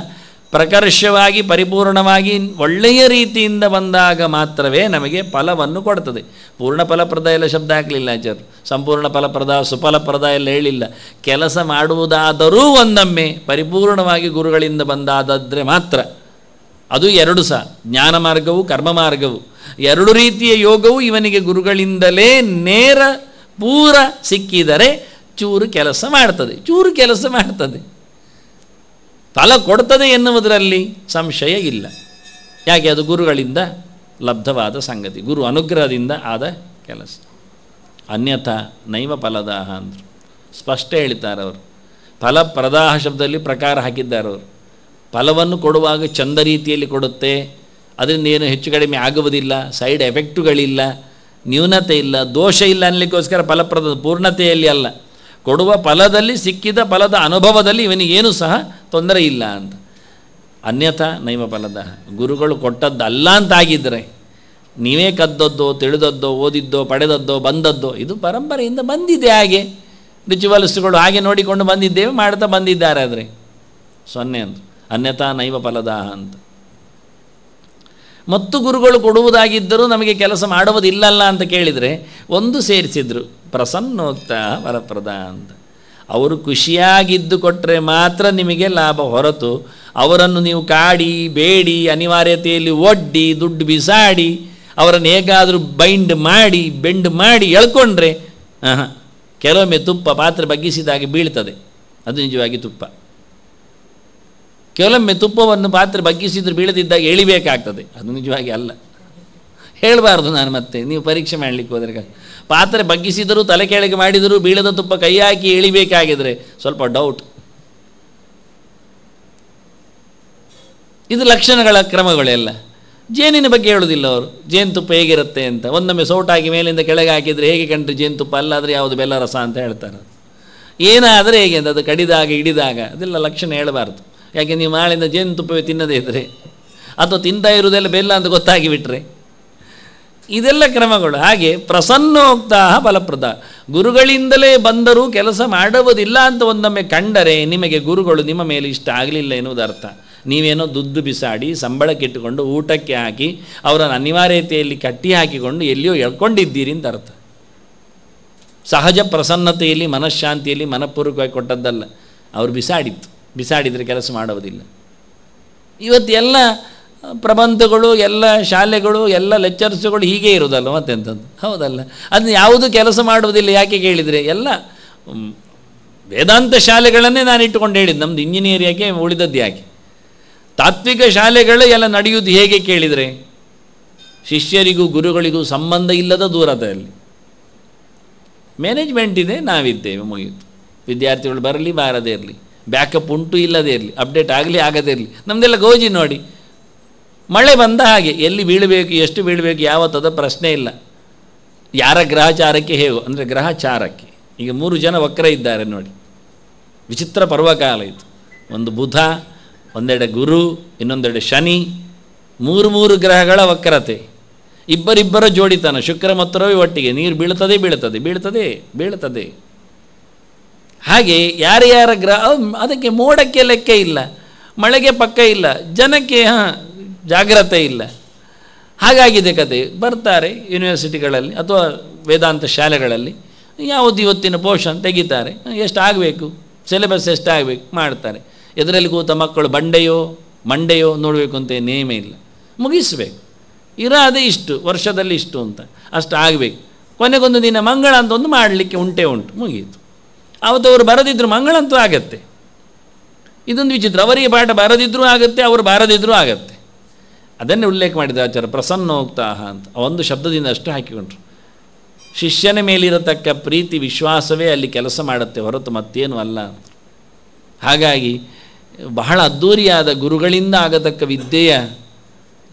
ಪ್ರಕರ್ಷವಾಗಿ ಪರಿಪೂರ್ಣವಾಗಿ ಒಳ್ಳೆಯ ರೀತಿಯಿಂದ ಬಂದಾಗ ಮಾತ್ರವೇ ನಮಗೆ ಫಲವನ್ನು ಕೊಡ್ತದೆ ಪೂರ್ಣ ಫಲಪ್ರದ ಎಲ್ಲ ಶಬ್ದ ಹಾಕಲಿಲ್ಲ ಆಚಾರ್ಯರು ಸಂಪೂರ್ಣ ಫಲಪ್ರದ ಸುಫಲಪ್ರದ ಎಲ್ಲ ಹೇಳಿಲ್ಲ ಕೆಲಸ ಮಾಡುವುದಾದರೂ ಒಂದೊಮ್ಮೆ ಪರಿಪೂರ್ಣವಾಗಿ ಗುರುಗಳಿಂದ ಬಂದಾದದ್ರೆ ಮಾತ್ರ ಅದು ಎರಡು ಸಹ ಜ್ಞಾನ ಮಾರ್ಗವು ಕರ್ಮ ಮಾರ್ಗವು ಎರಡು ರೀತಿಯ ಯೋಗವು ಇವನಿಗೆ ಗುರುಗಳಿಂದಲೇ ನೇರ ಪೂರ ಸಿಕ್ಕಿದರೆ ಚೂರು ಕೆಲಸ ಮಾಡ್ತದೆ ಚೂರು ಕೆಲಸ ಮಾಡ್ತದೆ ಫಲ ಕೊಡ್ತದೆ ಎನ್ನುವುದರಲ್ಲಿ ಸಂಶಯ ಇಲ್ಲ ಯಾಕೆ ಅದು ಗುರುಗಳಿಂದ ಲಬ್ಧವಾದ ಸಂಗತಿ ಗುರು ಅನುಗ್ರಹದಿಂದ ಆದ ಕೆಲಸ ಅನ್ಯಥಾ ನೈವ ಫಲದಾಹ ಅಂದರು ಸ್ಪಷ್ಟ ಹೇಳ್ತಾರೆ ಅವರು ಫಲಪ್ರದಾಹ ಶಬ್ದದಲ್ಲಿ ಪ್ರಕಾರ ಹಾಕಿದ್ದಾರೆ ಅವರು ಫಲವನ್ನು ಕೊಡುವಾಗ ಚಂದ ರೀತಿಯಲ್ಲಿ ಕೊಡುತ್ತೆ ಅದರಿಂದ ಏನು ಹೆಚ್ಚು ಕಡಿಮೆ ಆಗುವುದಿಲ್ಲ ಸೈಡ್ ಎಫೆಕ್ಟುಗಳಿಲ್ಲ ನ್ಯೂನತೆ ಇಲ್ಲ ದೋಷ ಇಲ್ಲ ಅನ್ನಲಿಕ್ಕೋಸ್ಕರ ಫಲಪ್ರದ ಪೂರ್ಣತೆಯಲ್ಲಿ ಅಲ್ಲ ಕೊಡುವ ಫಲದಲ್ಲಿ ಸಿಕ್ಕಿದ ಫಲದ ಅನುಭವದಲ್ಲಿ ಇವನಿಗೇನು ಸಹ ತೊಂದರೆ ಇಲ್ಲ ಅಂತ ಅನ್ಯಥಾ ನೈವ ಫಲದ ಗುರುಗಳು ಕೊಟ್ಟದ್ದಲ್ಲ ಅಂತಾಗಿದ್ದರೆ ನೀವೇ ಕದ್ದದ್ದೋ ತಿಳಿದದ್ದೋ ಓದಿದ್ದೋ ಪಡೆದದ್ದೋ ಬಂದದ್ದೋ ಇದು ಪರಂಪರೆಯಿಂದ ಬಂದಿದೆ ಹಾಗೆ ರಿಚುವಲ್ಸ್ಗಳು ಹಾಗೆ ನೋಡಿಕೊಂಡು ಬಂದಿದ್ದೇವೆ ಮಾಡ್ತಾ ಬಂದಿದ್ದಾರೆ ಆದರೆ ಸೊನ್ನೆ ಅಂತ ಅನ್ಯಥಾ ನೈವ ಫಲದ ಅಂತ ಮತ್ತು ಗುರುಗಳು ಕೊಡುವುದಾಗಿದ್ದರೂ ನಮಗೆ ಕೆಲಸ ಮಾಡುವುದಿಲ್ಲಲ್ಲ ಅಂತ ಕೇಳಿದರೆ ಒಂದು ಸೇರಿಸಿದರು ಪ್ರಸನ್ನೋಕ್ತ ವರಪ್ರದ ಅಂತ ಅವರು ಖುಷಿಯಾಗಿದ್ದು ಕೊಟ್ಟರೆ ಮಾತ್ರ ನಿಮಗೆ ಲಾಭ ಹೊರತು ಅವರನ್ನು ನೀವು ಕಾಡಿ ಬೇಡಿ ಅನಿವಾರ್ಯತೆಯಲ್ಲಿ ಒಡ್ಡಿ ದುಡ್ಡು ಬಿಸಾಡಿ ಅವರನ್ನು ಹೇಗಾದರೂ ಬೈಂಡ್ ಮಾಡಿ ಬೆಂಡ್ ಮಾಡಿ ಎಳ್ಕೊಂಡ್ರೆ ಹಾಂ ಕೆಲವೊಮ್ಮೆ ತುಪ್ಪ ಪಾತ್ರೆ ಬಗ್ಗಿಸಿದಾಗೆ ಬೀಳ್ತದೆ ಅದು ನಿಜವಾಗಿ ತುಪ್ಪ ಕೆಲವೊಮ್ಮೆ ತುಪ್ಪವನ್ನು ಪಾತ್ರೆ ಬಗ್ಗಿಸಿದ್ರೆ ಬೀಳದಿದ್ದಾಗ ಎಳಿಬೇಕಾಗ್ತದೆ ಅದು ನಿಜವಾಗಿ ಅಲ್ಲ ಹೇಳಬಾರ್ದು ನಾನು ಮತ್ತೆ ನೀವು ಪರೀಕ್ಷೆ ಮಾಡಲಿಕ್ಕೆ ಹೋದರೆ ಪಾತ್ರೆ ಬಗ್ಗಿಸಿದರೂ ತಲೆ ಕೆಳಗೆ ಮಾಡಿದರೂ ಬೀಳದ ತುಪ್ಪ ಕೈ ಹಾಕಿ ಎಳಿಬೇಕಾಗಿದ್ರೆ ಸ್ವಲ್ಪ ಡೌಟ್ ಇದು ಲಕ್ಷಣಗಳ ಕ್ರಮಗಳೆಲ್ಲ ಜೇನಿನ ಬಗ್ಗೆ ಹೇಳುವುದಿಲ್ಲ ಅವರು ಜೇನುತುಪ್ಪ ಹೇಗಿರುತ್ತೆ ಅಂತ ಒಂದೊಮ್ಮೆ ಸೌಟಾಗಿ ಮೇಲಿಂದ ಕೆಳಗೆ ಹಾಕಿದರೆ ಹೇಗೆ ಕಂಡ್ರೆ ಜೇನುತುಪ್ಪ ಅಲ್ಲಾದರೆ ಯಾವುದು ಬೆಲ್ಲ ರಸ ಅಂತ ಹೇಳ್ತಾರೆ ಏನಾದರೆ ಹೇಗೆ ಅಂತ ಅದು ಕಡಿದಾಗ ಹಿಡಿದಾಗ ಅದೆಲ್ಲ ಲಕ್ಷಣ ಹೇಳಬಾರ್ದು ಯಾಕೆ ನೀವು ಜೇನು ತುಪ್ಪವೇ ತಿನ್ನದೇ ಇದ್ದರೆ ಅಥವಾ ತಿಂತಾ ಇರುವುದೆಲ್ಲ ಬೆಲ್ಲ ಅಂತ ಗೊತ್ತಾಗಿಬಿಟ್ರೆ ಇದೆಲ್ಲ ಕ್ರಮಗಳು ಹಾಗೆ ಪ್ರಸನ್ನೋಕ್ತಾ ಫಲಪ್ರದ ಗುರುಗಳಿಂದಲೇ ಬಂದರೂ ಕೆಲಸ ಮಾಡುವುದಿಲ್ಲ ಅಂತ ಒಂದೊಮ್ಮೆ ಕಂಡರೆ ನಿಮಗೆ ಗುರುಗಳು ನಿಮ್ಮ ಮೇಲೆ ಇಷ್ಟ ಆಗಲಿಲ್ಲ ಎನ್ನುವುದು ಅರ್ಥ ನೀವೇನೋ ದುದ್ದು ಬಿಸಾಡಿ ಸಂಬಳಕ್ಕಿಟ್ಟುಕೊಂಡು ಊಟಕ್ಕೆ ಹಾಕಿ ಅವರನ್ನು ಅನಿವಾರ್ಯತೆಯಲ್ಲಿ ಕಟ್ಟಿ ಹಾಕಿಕೊಂಡು ಎಲ್ಲಿಯೋ ಎಳ್ಕೊಂಡಿದ್ದೀರಿ ಅಂತ ಅರ್ಥ ಸಹಜ ಪ್ರಸನ್ನತೆಯಲ್ಲಿ ಮನಃಶಾಂತಿಯಲ್ಲಿ ಮನಪೂರ್ವಕವಾಗಿ ಕೊಟ್ಟದ್ದಲ್ಲ ಅವರು ಬಿಸಾಡಿತ್ತು ಬಿಸಾಡಿದರೆ ಕೆಲಸ ಮಾಡೋದಿಲ್ಲ ಇವತ್ತು ಎಲ್ಲ ಪ್ರಬಂಧಗಳು ಎಲ್ಲ ಶಾಲೆಗಳು ಎಲ್ಲ ಲೆಕ್ಚರ್ಸ್ಗಳು ಹೀಗೆ ಇರೋದಲ್ಲ ಮತ್ತೆಂಥದ್ದು ಹೌದಲ್ಲ ಅದನ್ನ ಯಾವುದು ಕೆಲಸ ಮಾಡುವುದಿಲ್ಲ ಯಾಕೆ ಕೇಳಿದರೆ ಎಲ್ಲ ವೇದಾಂತ ಶಾಲೆಗಳನ್ನೇ ನಾನು ಇಟ್ಟುಕೊಂಡು ಹೇಳಿದ್ದು ನಮ್ಮದು ಇಂಜಿನಿಯರ್ ಯಾಕೆ ಉಳಿದದ್ದು ಯಾಕೆ ತಾತ್ವಿಕ ಶಾಲೆಗಳು ಎಲ್ಲ ನಡೆಯುವುದು ಹೇಗೆ ಕೇಳಿದರೆ ಶಿಷ್ಯರಿಗೂ ಗುರುಗಳಿಗೂ ಸಂಬಂಧ ಇಲ್ಲದ ದೂರದಲ್ಲಿ ಮ್ಯಾನೇಜ್ಮೆಂಟ್ ಇದೆ ನಾವಿದ್ದೇವೆ ಮುಗಿಯಿತು ವಿದ್ಯಾರ್ಥಿಗಳು ಬರಲಿ ಬಾರದೇ ಇರಲಿ ಬ್ಯಾಕಪ್ ಉಂಟು ಇಲ್ಲದೇ ಇರಲಿ ಅಪ್ಡೇಟ್ ಆಗಲಿ ಆಗದೇ ಇರಲಿ ನಮ್ಮದೆಲ್ಲ ಗೋಜಿ ನೋಡಿ ಮಳೆ ಬಂದ ಹಾಗೆ ಎಲ್ಲಿ ಬೀಳಬೇಕು ಎಷ್ಟು ಬೀಳಬೇಕು ಯಾವತ್ತದ ಪ್ರಶ್ನೆ ಇಲ್ಲ ಯಾರ ಗ್ರಹಚಾರಕ್ಕೆ ಹೇಗೋ ಅಂದರೆ ಗ್ರಹಚಾರಕ್ಕೆ ಈಗ ಮೂರು ಜನ ವಕ್ರ ಇದ್ದಾರೆ ನೋಡಿ ವಿಚಿತ್ರ ಪರ್ವಕಾಲ ಇತ್ತು ಒಂದು ಬುಧ ಒಂದೆಡೆ ಗುರು ಇನ್ನೊಂದೆಡೆ ಶನಿ ಮೂರು ಮೂರು ಗ್ರಹಗಳ ವಕ್ರತೆ ಇಬ್ಬರಿಬ್ಬರ ಜೋಡಿತಾನ ಶುಕ್ರ ಮತ್ತು ರವಿ ಒಟ್ಟಿಗೆ ನೀರು ಬೀಳ್ತದೆ ಬೀಳ್ತದೆ ಬೀಳ್ತದೆ ಬೀಳ್ತದೆ ಹಾಗೆ ಯಾರ್ಯಾರ ಗ್ರಹ ಅದಕ್ಕೆ ಮೋಡಕ್ಕೆ ಲೆಕ್ಕ ಇಲ್ಲ ಮಳೆಗೆ ಪಕ್ಕ ಇಲ್ಲ ಜನಕ್ಕೆ ಹಾಂ ಜಾಗ್ರತೆ ಇಲ್ಲ ಹಾಗಾಗಿದೆ ಕತೆ ಬರ್ತಾರೆ ಯೂನಿವರ್ಸಿಟಿಗಳಲ್ಲಿ ಅಥವಾ ವೇದಾಂತ ಶಾಲೆಗಳಲ್ಲಿ ಯಾವುದು ಇವತ್ತಿನ ಪೋಷನ್ ತೆಗಿತಾರೆ ಎಷ್ಟು ಆಗಬೇಕು ಸಿಲೆಬಸ್ ಆಗಬೇಕು ಮಾಡ್ತಾರೆ ಇದರಲ್ಲಿ ಕೂತ ಮಕ್ಕಳು ಬಂಡೆಯೋ ಮಂಡೆಯೋ ನೋಡಬೇಕು ಅಂತ ನೇಮ ಇಲ್ಲ ಮುಗಿಸ್ಬೇಕು ಇರೋದೇ ಇಷ್ಟು ವರ್ಷದಲ್ಲಿ ಇಷ್ಟು ಅಂತ ಅಷ್ಟು ಆಗಬೇಕು ಕೊನೆಗೊಂದು ದಿನ ಮಂಗಳ ಅಂತ ಒಂದು ಮಾಡಲಿಕ್ಕೆ ಉಂಟೆ ಉಂಟು ಮುಗಿಯಿತು ಆವತ್ತು ಅವರು ಬರದಿದ್ದರು ಮಂಗಳಂತೂ ಆಗತ್ತೆ ಇದೊಂದು ವಿಚಿತ್ರ ಅವರಿಗೆ ಪಾಠ ಬಾರದಿದ್ದರೂ ಆಗುತ್ತೆ ಅವರು ಬಾರದಿದ್ದರೂ ಆಗತ್ತೆ ಅದನ್ನೇ ಉಲ್ಲೇಖ ಮಾಡಿದ ಆಚಾರ ಪ್ರಸನ್ನೋಕ್ತಾ ಅಂತ ಒಂದು ಶಬ್ದದಿಂದ ಅಷ್ಟು ಹಾಕಿಕೊಂಡ್ರು ಶಿಷ್ಯನ ಮೇಲಿರತಕ್ಕ ಪ್ರೀತಿ ವಿಶ್ವಾಸವೇ ಅಲ್ಲಿ ಕೆಲಸ ಮಾಡುತ್ತೆ ಹೊರತು ಮತ್ತೇನು ಅಲ್ಲ ಹಾಗಾಗಿ ಬಹಳ ಅದ್ಧೂರಿಯಾದ ಗುರುಗಳಿಂದ ಆಗತಕ್ಕ ವಿದ್ಯೆಯ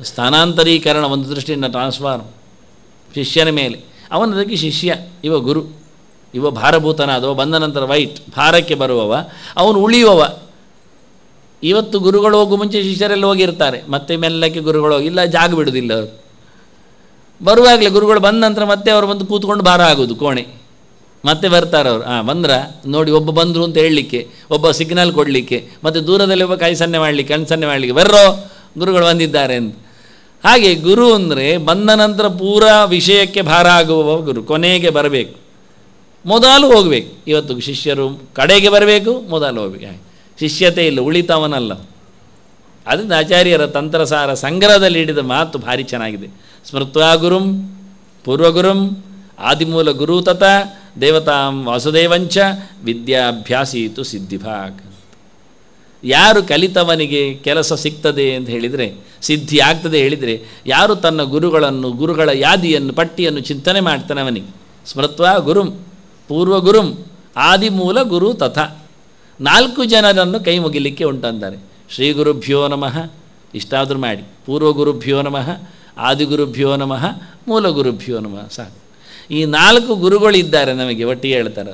ಸ್ಥಾನಾಂತರೀಕರಣ ಒಂದು ದೃಷ್ಟಿಯಿಂದ ಟ್ರಾನ್ಸ್ಫಾರ್ ಶಿಷ್ಯನ ಮೇಲೆ ಅವನದಕ್ಕೆ ಶಿಷ್ಯ ಇವ ಗುರು ಇವ ಭಾರಭೂತನಾದವ ಬಂದ ನಂತರ ವೈಟ್ ಭಾರಕ್ಕೆ ಬರುವವ ಅವನು ಉಳಿಯುವವ ಇವತ್ತು ಗುರುಗಳು ಹೋಗು ಮುಂಚೆ ಶಿಷ್ಯರೆಲ್ಲ ಹೋಗಿರ್ತಾರೆ ಮತ್ತೆ ಮೆಲ್ಲಕ್ಕೆ ಗುರುಗಳು ಹೋಗಿ ಇಲ್ಲ ಜಾಗ ಬಿಡುವುದಿಲ್ಲ ಅವರು ಬರುವಾಗಲೇ ಗುರುಗಳು ಬಂದ ನಂತರ ಮತ್ತೆ ಅವರು ಬಂದು ಕೂತ್ಕೊಂಡು ಭಾರ ಆಗೋದು ಕೋಣೆ ಮತ್ತೆ ಬರ್ತಾರೆ ಅವರು ಹಾಂ ಬಂದ್ರ ನೋಡಿ ಒಬ್ಬ ಬಂದರು ಅಂತ ಹೇಳಲಿಕ್ಕೆ ಒಬ್ಬ ಸಿಗ್ನಲ್ ಕೊಡಲಿಕ್ಕೆ ಮತ್ತು ದೂರದಲ್ಲಿ ಒಬ್ಬ ಕೈ ಸನ್ನೆ ಮಾಡಲಿಕ್ಕೆ ಕಣ್ ಸನ್ನೆ ಮಾಡಲಿಕ್ಕೆ ಬರ್ರೋ ಗುರುಗಳು ಬಂದಿದ್ದಾರೆ ಅಂತ ಹಾಗೆ ಗುರು ಅಂದರೆ ಬಂದ ನಂತರ ಪೂರಾ ವಿಷಯಕ್ಕೆ ಭಾರ ಆಗುವ ಗುರು ಕೊನೆಗೆ ಬರಬೇಕು ಮೊದಲು ಹೋಗಬೇಕು ಇವತ್ತು ಶಿಷ್ಯರು ಕಡೆಗೆ ಬರಬೇಕು ಮೊದಲು ಹೋಗಬೇಕು ಶಿಷ್ಯತೆ ಇಲ್ಲ ಉಳಿತವನಲ್ಲ ಅದರಿಂದ ಆಚಾರ್ಯರ ತಂತ್ರಸಾರ ಸಂಗ್ರಹದಲ್ಲಿ ಹಿಡಿದ ಮಾತು ಭಾರಿ ಚೆನ್ನಾಗಿದೆ ಸ್ಮೃತ್ವಾ ಗುರುಂ ಪೂರ್ವಗುರುಂ ಆದಿಮೂಲ ಗುರು ತತ ದೇವತಾಂ ವಾಸುದೇವಂಚ ವಿದ್ಯಾಭ್ಯಾಸೀತು ಸಿದ್ಧಿಭಾಗ ಯಾರು ಕಲಿತವನಿಗೆ ಕೆಲಸ ಸಿಗ್ತದೆ ಅಂತ ಹೇಳಿದರೆ ಸಿದ್ಧಿ ಆಗ್ತದೆ ಹೇಳಿದರೆ ಯಾರು ತನ್ನ ಗುರುಗಳನ್ನು ಗುರುಗಳ ಯಾದಿಯನ್ನು ಪಟ್ಟಿಯನ್ನು ಚಿಂತನೆ ಮಾಡ್ತಾನೆ ಅವನಿಗೆ ಸ್ಮೃತ್ವ ಗುರುಂ ಪೂರ್ವಗುರುಂ ಮೂಲ ಗುರು ತಥ ನಾಲ್ಕು ಜನರನ್ನು ಕೈ ಮುಗಿಲಿಕ್ಕೆ ಉಂಟಂತಾರೆ ಶ್ರೀ ಗುರುಭ್ಯೋ ನಮಃ ಇಷ್ಟಾದರೂ ಮಾಡಿ ಗುರುಭ್ಯೋ ನಮಃ ಆದಿಗುರುಭ್ಯೋ ನಮಃ ಮೂಲ ಗುರುಭ್ಯೋ ನಮಃ ಸಾಕು ಈ ನಾಲ್ಕು ಗುರುಗಳಿದ್ದಾರೆ ನಮಗೆ ಒಟ್ಟಿಗೆ ಹೇಳ್ತಾರೆ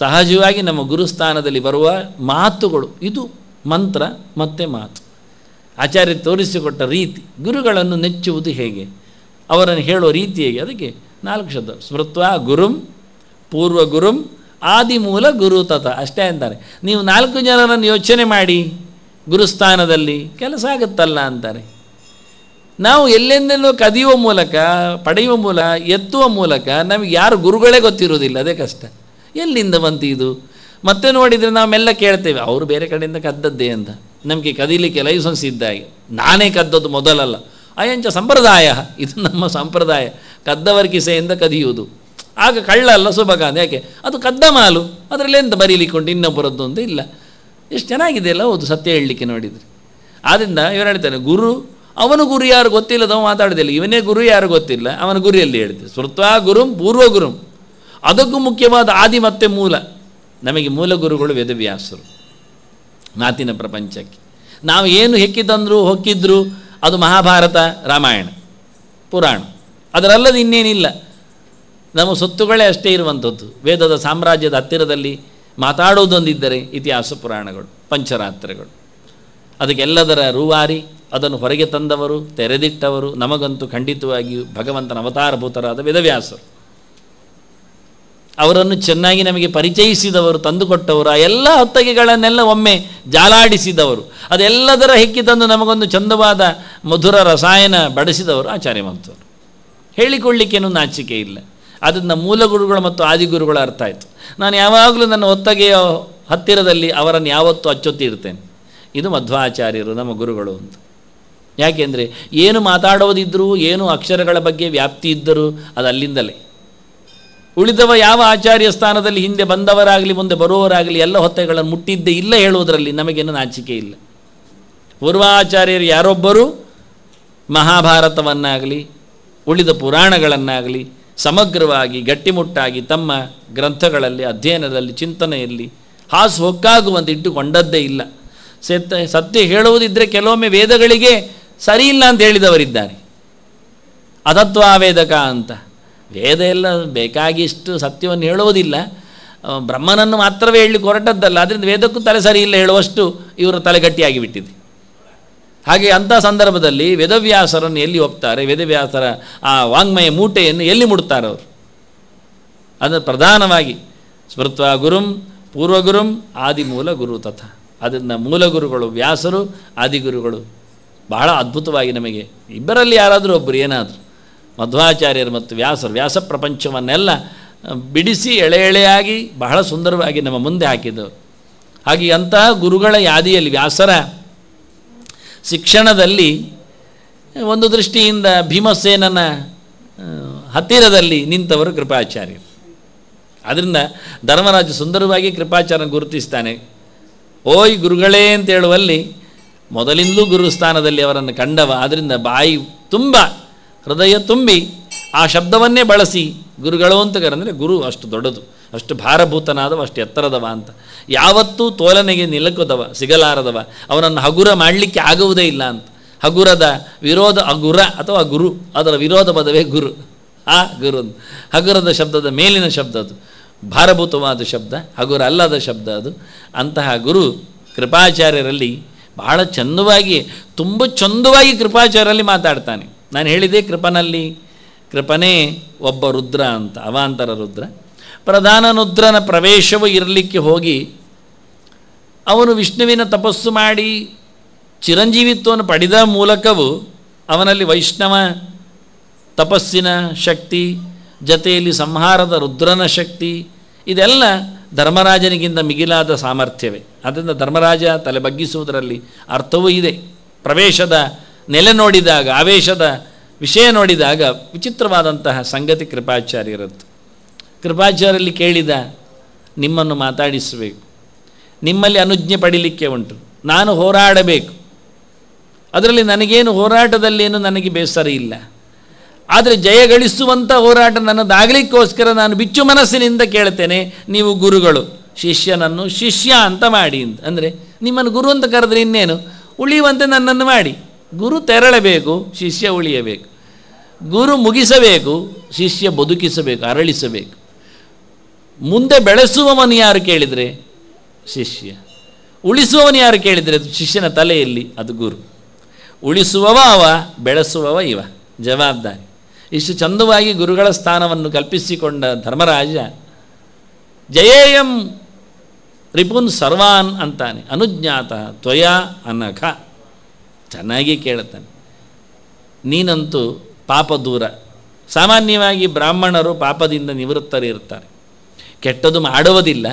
ಸಹಜವಾಗಿ ನಮ್ಮ ಗುರುಸ್ಥಾನದಲ್ಲಿ ಬರುವ ಮಾತುಗಳು ಇದು ಮಂತ್ರ ಮತ್ತು ಮಾತು ಆಚಾರ್ಯ ತೋರಿಸಿಕೊಟ್ಟ ರೀತಿ ಗುರುಗಳನ್ನು ನೆಚ್ಚುವುದು ಹೇಗೆ ಅವರನ್ನು ಹೇಳುವ ರೀತಿ ಹೇಗೆ ಅದಕ್ಕೆ ನಾಲ್ಕು ಶಬ್ದ ಸ್ಮೃತ್ವ ಗುರುಂ ಪೂರ್ವ ಗುರುಂ ಆದಿಮೂಲ ಗುರು ತತ ಅಷ್ಟೇ ಅಂತಾರೆ ನೀವು ನಾಲ್ಕು ಜನರನ್ನು ಯೋಚನೆ ಮಾಡಿ ಗುರುಸ್ಥಾನದಲ್ಲಿ ಕೆಲಸ ಆಗುತ್ತಲ್ಲ ಅಂತಾರೆ ನಾವು ಎಲ್ಲೆಂದೆಲ್ಲೋ ಕದಿಯುವ ಮೂಲಕ ಪಡೆಯುವ ಮೂಲಕ ಎತ್ತುವ ಮೂಲಕ ನಮಗೆ ಯಾರು ಗುರುಗಳೇ ಗೊತ್ತಿರೋದಿಲ್ಲ ಅದೇ ಕಷ್ಟ ಎಲ್ಲಿಂದ ಬಂತು ಇದು ಮತ್ತೆ ನೋಡಿದರೆ ನಾವೆಲ್ಲ ಕೇಳ್ತೇವೆ ಅವರು ಬೇರೆ ಕಡೆಯಿಂದ ಕದ್ದದ್ದೇ ಅಂತ ನಮಗೆ ಕದೀಲಿಕ್ಕೆ ಲೈಸೆನ್ಸ್ ಇದ್ದಾಗೆ ನಾನೇ ಕದ್ದದ್ದು ಮೊದಲಲ್ಲ ಅಯಂಚ ಸಂಪ್ರದಾಯ ಇದು ನಮ್ಮ ಸಂಪ್ರದಾಯ ಕದ್ದವರ ಕಿಸೆಯಿಂದ ಕದಿಯುವುದು ಆಗ ಕಳ್ಳ ಅಲ್ಲ ಸುಬಗಾನ ಯಾಕೆ ಅದು ಕದ್ದ ಮಾಲು ಎಂತ ಬರೀಲಿಕ್ಕೊಂಡು ಇನ್ನೊಬ್ಬರದ್ದು ಅಂತ ಇಲ್ಲ ಎಷ್ಟು ಚೆನ್ನಾಗಿದೆ ಅಲ್ಲ ಹೌದು ಸತ್ಯ ಹೇಳಲಿಕ್ಕೆ ನೋಡಿದರೆ ಆದ್ದರಿಂದ ಇವರು ಹೇಳ್ತಾರೆ ಗುರು ಅವನು ಗುರು ಯಾರು ಗೊತ್ತಿಲ್ಲದವ ಮಾತಾಡೋದಿಲ್ಲ ಇವನೇ ಗುರು ಯಾರು ಗೊತ್ತಿಲ್ಲ ಅವನ ಗುರಿಯಲ್ಲಿ ಹೇಳಿದೆ ಶ್ರುತ್ವಾ ಗುರುಂ ಪೂರ್ವ ಗುರುಂ ಅದಕ್ಕೂ ಮುಖ್ಯವಾದ ಆದಿ ಮತ್ತೆ ಮೂಲ ನಮಗೆ ಮೂಲ ಗುರುಗಳು ವೇದವ್ಯಾಸರು ಮಾತಿನ ಪ್ರಪಂಚಕ್ಕೆ ನಾವು ಏನು ಹೆಕ್ಕಿದಂದ್ರು ಹೊಕ್ಕಿದ್ರು ಅದು ಮಹಾಭಾರತ ರಾಮಾಯಣ ಪುರಾಣ ಅದರಲ್ಲದ ಇನ್ನೇನಿಲ್ಲ ನಮ್ಮ ಸೊತ್ತುಗಳೇ ಅಷ್ಟೇ ಇರುವಂಥದ್ದು ವೇದದ ಸಾಮ್ರಾಜ್ಯದ ಹತ್ತಿರದಲ್ಲಿ ಮಾತಾಡುವುದೊಂದಿದ್ದರೆ ಇತಿಹಾಸ ಪುರಾಣಗಳು ಪಂಚರಾತ್ರಗಳು ಅದಕ್ಕೆಲ್ಲದರ ರೂವಾರಿ ಅದನ್ನು ಹೊರಗೆ ತಂದವರು ತೆರೆದಿಟ್ಟವರು ನಮಗಂತೂ ಖಂಡಿತವಾಗಿಯೂ ಭಗವಂತನ ಅವತಾರಭೂತರಾದ ವೇದವ್ಯಾಸರು ಅವರನ್ನು ಚೆನ್ನಾಗಿ ನಮಗೆ ಪರಿಚಯಿಸಿದವರು ತಂದುಕೊಟ್ಟವರು ಆ ಎಲ್ಲ ಹೊತ್ತಗೆಗಳನ್ನೆಲ್ಲ ಒಮ್ಮೆ ಜಾಲಾಡಿಸಿದವರು ಅದೆಲ್ಲದರ ಹೆಕ್ಕಿ ತಂದು ನಮಗೊಂದು ಚಂದವಾದ ಮಧುರ ರಸಾಯನ ಬಡಿಸಿದವರು ಆಚಾರ್ಯ ಮಂತವರು ನಾಚಿಕೆ ಇಲ್ಲ ಅದನ್ನು ಗುರುಗಳು ಮತ್ತು ಆದಿಗುರುಗಳ ಅರ್ಥ ಆಯಿತು ನಾನು ಯಾವಾಗಲೂ ನನ್ನ ಒತ್ತಗೆಯ ಹತ್ತಿರದಲ್ಲಿ ಅವರನ್ನು ಯಾವತ್ತೂ ಅಚ್ಚೊತ್ತಿರ್ತೇನೆ ಇದು ಮಧ್ವಾಚಾರ್ಯರು ನಮ್ಮ ಗುರುಗಳು ಅಂತ ಯಾಕೆಂದರೆ ಏನು ಮಾತಾಡೋದಿದ್ದರೂ ಏನು ಅಕ್ಷರಗಳ ಬಗ್ಗೆ ವ್ಯಾಪ್ತಿ ಇದ್ದರೂ ಅದು ಅಲ್ಲಿಂದಲೇ ಉಳಿದವ ಯಾವ ಆಚಾರ್ಯ ಸ್ಥಾನದಲ್ಲಿ ಹಿಂದೆ ಬಂದವರಾಗಲಿ ಮುಂದೆ ಬರುವವರಾಗಲಿ ಎಲ್ಲ ಹೊತ್ತೆಗಳನ್ನು ಮುಟ್ಟಿದ್ದೇ ಇಲ್ಲ ಹೇಳುವುದರಲ್ಲಿ ನಮಗೇನು ನಾಚಿಕೆ ಇಲ್ಲ ಪೂರ್ವಾಚಾರ್ಯರು ಯಾರೊಬ್ಬರು ಮಹಾಭಾರತವನ್ನಾಗಲಿ ಉಳಿದ ಪುರಾಣಗಳನ್ನಾಗಲಿ ಸಮಗ್ರವಾಗಿ ಗಟ್ಟಿಮುಟ್ಟಾಗಿ ತಮ್ಮ ಗ್ರಂಥಗಳಲ್ಲಿ ಅಧ್ಯಯನದಲ್ಲಿ ಚಿಂತನೆಯಲ್ಲಿ ಹಾಸು ಹೊಕ್ಕಾಗುವಂತೆ ಇಟ್ಟುಕೊಂಡದ್ದೇ ಇಲ್ಲ ಸತ್ಯ ಸತ್ಯ ಹೇಳುವುದಿದ್ದರೆ ಕೆಲವೊಮ್ಮೆ ವೇದಗಳಿಗೆ ಸರಿ ಇಲ್ಲ ಅಂತ ಹೇಳಿದವರಿದ್ದಾರೆ ಅದತ್ವ ವೇದಕ ಅಂತ ವೇದ ಎಲ್ಲ ಬೇಕಾಗಿಷ್ಟು ಸತ್ಯವನ್ನು ಹೇಳುವುದಿಲ್ಲ ಬ್ರಹ್ಮನನ್ನು ಮಾತ್ರವೇ ಹೇಳಿ ಕೊರಟದ್ದಲ್ಲ ಅದರಿಂದ ವೇದಕ್ಕೂ ತಲೆ ಸರಿ ಇಲ್ಲ ಹೇಳುವಷ್ಟು ಇವರು ತಲೆಗಟ್ಟಿಯಾಗಿ ಬಿಟ್ಟಿದೆ ಹಾಗೆ ಅಂಥ ಸಂದರ್ಭದಲ್ಲಿ ವೇದವ್ಯಾಸರನ್ನು ಎಲ್ಲಿ ಹೋಗ್ತಾರೆ ವೇದವ್ಯಾಸರ ಆ ವಾಂಗ್ಮಯ ಮೂಟೆಯನ್ನು ಎಲ್ಲಿ ಮುಡ್ತಾರೆ ಅವರು ಅದನ್ನು ಪ್ರಧಾನವಾಗಿ ಸ್ಮೃತ್ವ ಗುರುಂ ಪೂರ್ವಗುರುಂ ಆದಿಮೂಲ ಗುರು ತಥ ಅದನ್ನು ಗುರುಗಳು ವ್ಯಾಸರು ಆದಿಗುರುಗಳು ಬಹಳ ಅದ್ಭುತವಾಗಿ ನಮಗೆ ಇಬ್ಬರಲ್ಲಿ ಯಾರಾದರೂ ಒಬ್ಬರು ಏನಾದರೂ ಮಧ್ವಾಚಾರ್ಯರು ಮತ್ತು ವ್ಯಾಸರು ವ್ಯಾಸ ಪ್ರಪಂಚವನ್ನೆಲ್ಲ ಬಿಡಿಸಿ ಎಳೆ ಎಳೆಯಾಗಿ ಬಹಳ ಸುಂದರವಾಗಿ ನಮ್ಮ ಮುಂದೆ ಹಾಕಿದ್ದವು ಹಾಗೆ ಅಂತಹ ಗುರುಗಳ ಯಾದಿಯಲ್ಲಿ ವ್ಯಾಸರ ಶಿಕ್ಷಣದಲ್ಲಿ ಒಂದು ದೃಷ್ಟಿಯಿಂದ ಭೀಮಸೇನನ ಹತ್ತಿರದಲ್ಲಿ ನಿಂತವರು ಕೃಪಾಚಾರ್ಯರು ಅದರಿಂದ ಧರ್ಮರಾಜ ಸುಂದರವಾಗಿ ಕೃಪಾಚಾರ್ಯ ಗುರುತಿಸ್ತಾನೆ ಓಯ್ ಗುರುಗಳೇ ಅಂತ ಹೇಳುವಲ್ಲಿ ಮೊದಲಿಂದಲೂ ಗುರುಸ್ಥಾನದಲ್ಲಿ ಅವರನ್ನು ಕಂಡವ ಆದ್ದರಿಂದ ಬಾಯಿ ತುಂಬ ಹೃದಯ ತುಂಬಿ ಆ ಶಬ್ದವನ್ನೇ ಬಳಸಿ ಗುರುಗಳು ಅಂತ ಕರೆಂದರೆ ಗುರು ಅಷ್ಟು ದೊಡ್ಡದು ಅಷ್ಟು ಭಾರಭೂತನಾದವ ಅಷ್ಟು ಎತ್ತರದವ ಅಂತ ಯಾವತ್ತೂ ತೋಲನೆಗೆ ನಿಲುಕದವ ಸಿಗಲಾರದವ ಅವನನ್ನು ಹಗುರ ಮಾಡಲಿಕ್ಕೆ ಆಗುವುದೇ ಇಲ್ಲ ಅಂತ ಹಗುರದ ವಿರೋಧ ಅಗುರ ಅಥವಾ ಗುರು ಅದರ ವಿರೋಧ ಪದವೇ ಗುರು ಆ ಗುರು ಹಗುರದ ಶಬ್ದದ ಮೇಲಿನ ಶಬ್ದ ಅದು ಭಾರಭೂತವಾದ ಶಬ್ದ ಹಗುರ ಅಲ್ಲದ ಶಬ್ದ ಅದು ಅಂತಹ ಗುರು ಕೃಪಾಚಾರ್ಯರಲ್ಲಿ ಬಹಳ ಚಂದವಾಗಿ ತುಂಬ ಚಂದವಾಗಿ ಕೃಪಾಚಾರ್ಯರಲ್ಲಿ ಮಾತಾಡ್ತಾನೆ ನಾನು ಹೇಳಿದೆ ಕೃಪನಲ್ಲಿ ಕೃಪನೇ ಒಬ್ಬ ರುದ್ರ ಅಂತ ಅವಾಂತರ ರುದ್ರ ಪ್ರಧಾನ ರುದ್ರನ ಪ್ರವೇಶವು ಇರಲಿಕ್ಕೆ ಹೋಗಿ ಅವನು ವಿಷ್ಣುವಿನ ತಪಸ್ಸು ಮಾಡಿ ಚಿರಂಜೀವಿತ್ವವನ್ನು ಪಡೆದ ಮೂಲಕವೂ ಅವನಲ್ಲಿ ವೈಷ್ಣವ ತಪಸ್ಸಿನ ಶಕ್ತಿ ಜತೆಯಲ್ಲಿ ಸಂಹಾರದ ರುದ್ರನ ಶಕ್ತಿ ಇದೆಲ್ಲ ಧರ್ಮರಾಜನಿಗಿಂತ ಮಿಗಿಲಾದ ಸಾಮರ್ಥ್ಯವೇ ಆದ್ದರಿಂದ ಧರ್ಮರಾಜ ತಲೆ ಬಗ್ಗಿಸುವುದರಲ್ಲಿ ಅರ್ಥವೂ ಇದೆ ಪ್ರವೇಶದ ನೆಲೆ ನೋಡಿದಾಗ ಆವೇಶದ ವಿಷಯ ನೋಡಿದಾಗ ವಿಚಿತ್ರವಾದಂತಹ ಸಂಗತಿ ಕೃಪಾಚಾರ್ಯರದ್ದು ಕೃಪಾಚಾರ್ಯಲ್ಲಿ ಕೇಳಿದ ನಿಮ್ಮನ್ನು ಮಾತಾಡಿಸಬೇಕು ನಿಮ್ಮಲ್ಲಿ ಅನುಜ್ಞೆ ಪಡೀಲಿಕ್ಕೆ ಉಂಟು ನಾನು ಹೋರಾಡಬೇಕು ಅದರಲ್ಲಿ ನನಗೇನು ಹೋರಾಟದಲ್ಲೇನು ನನಗೆ ಬೇಸರ ಇಲ್ಲ ಆದರೆ ಜಯ ಗಳಿಸುವಂಥ ಹೋರಾಟ ನನ್ನದಾಗಲಿಕ್ಕೋಸ್ಕರ ನಾನು ಬಿಚ್ಚು ಮನಸ್ಸಿನಿಂದ ಕೇಳ್ತೇನೆ ನೀವು ಗುರುಗಳು ಶಿಷ್ಯನನ್ನು ಶಿಷ್ಯ ಅಂತ ಮಾಡಿ ಅಂತ ಅಂದರೆ ನಿಮ್ಮನ್ನು ಗುರು ಅಂತ ಕರೆದ್ರೆ ಇನ್ನೇನು ಉಳಿಯುವಂತೆ ನನ್ನನ್ನು ಮಾಡಿ ಗುರು ತೆರಳಬೇಕು ಶಿಷ್ಯ ಉಳಿಯಬೇಕು ಗುರು ಮುಗಿಸಬೇಕು ಶಿಷ್ಯ ಬದುಕಿಸಬೇಕು ಅರಳಿಸಬೇಕು ಮುಂದೆ ಬೆಳೆಸುವವನು ಯಾರು ಕೇಳಿದರೆ ಶಿಷ್ಯ ಉಳಿಸುವವನು ಯಾರು ಕೇಳಿದರೆ ಅದು ಶಿಷ್ಯನ ತಲೆಯಲ್ಲಿ ಅದು ಗುರು ಉಳಿಸುವವ ಅವ ಬೆಳೆಸುವವ ಇವ ಜವಾಬ್ದಾರಿ ಇಷ್ಟು ಚಂದವಾಗಿ ಗುರುಗಳ ಸ್ಥಾನವನ್ನು ಕಲ್ಪಿಸಿಕೊಂಡ ಧರ್ಮರಾಜ ಜಯೇಯಂ ರಿಪುನ್ ಸರ್ವಾನ್ ಅಂತಾನೆ ಅನುಜ್ಞಾತ ತ್ವಯ ಅನಖ ಚೆನ್ನಾಗಿ ಕೇಳುತ್ತಾನೆ ನೀನಂತೂ ಪಾಪ ದೂರ ಸಾಮಾನ್ಯವಾಗಿ ಬ್ರಾಹ್ಮಣರು ಪಾಪದಿಂದ ನಿವೃತ್ತರಿರ್ತಾರೆ ಕೆಟ್ಟದು ಮಾಡುವುದಿಲ್ಲ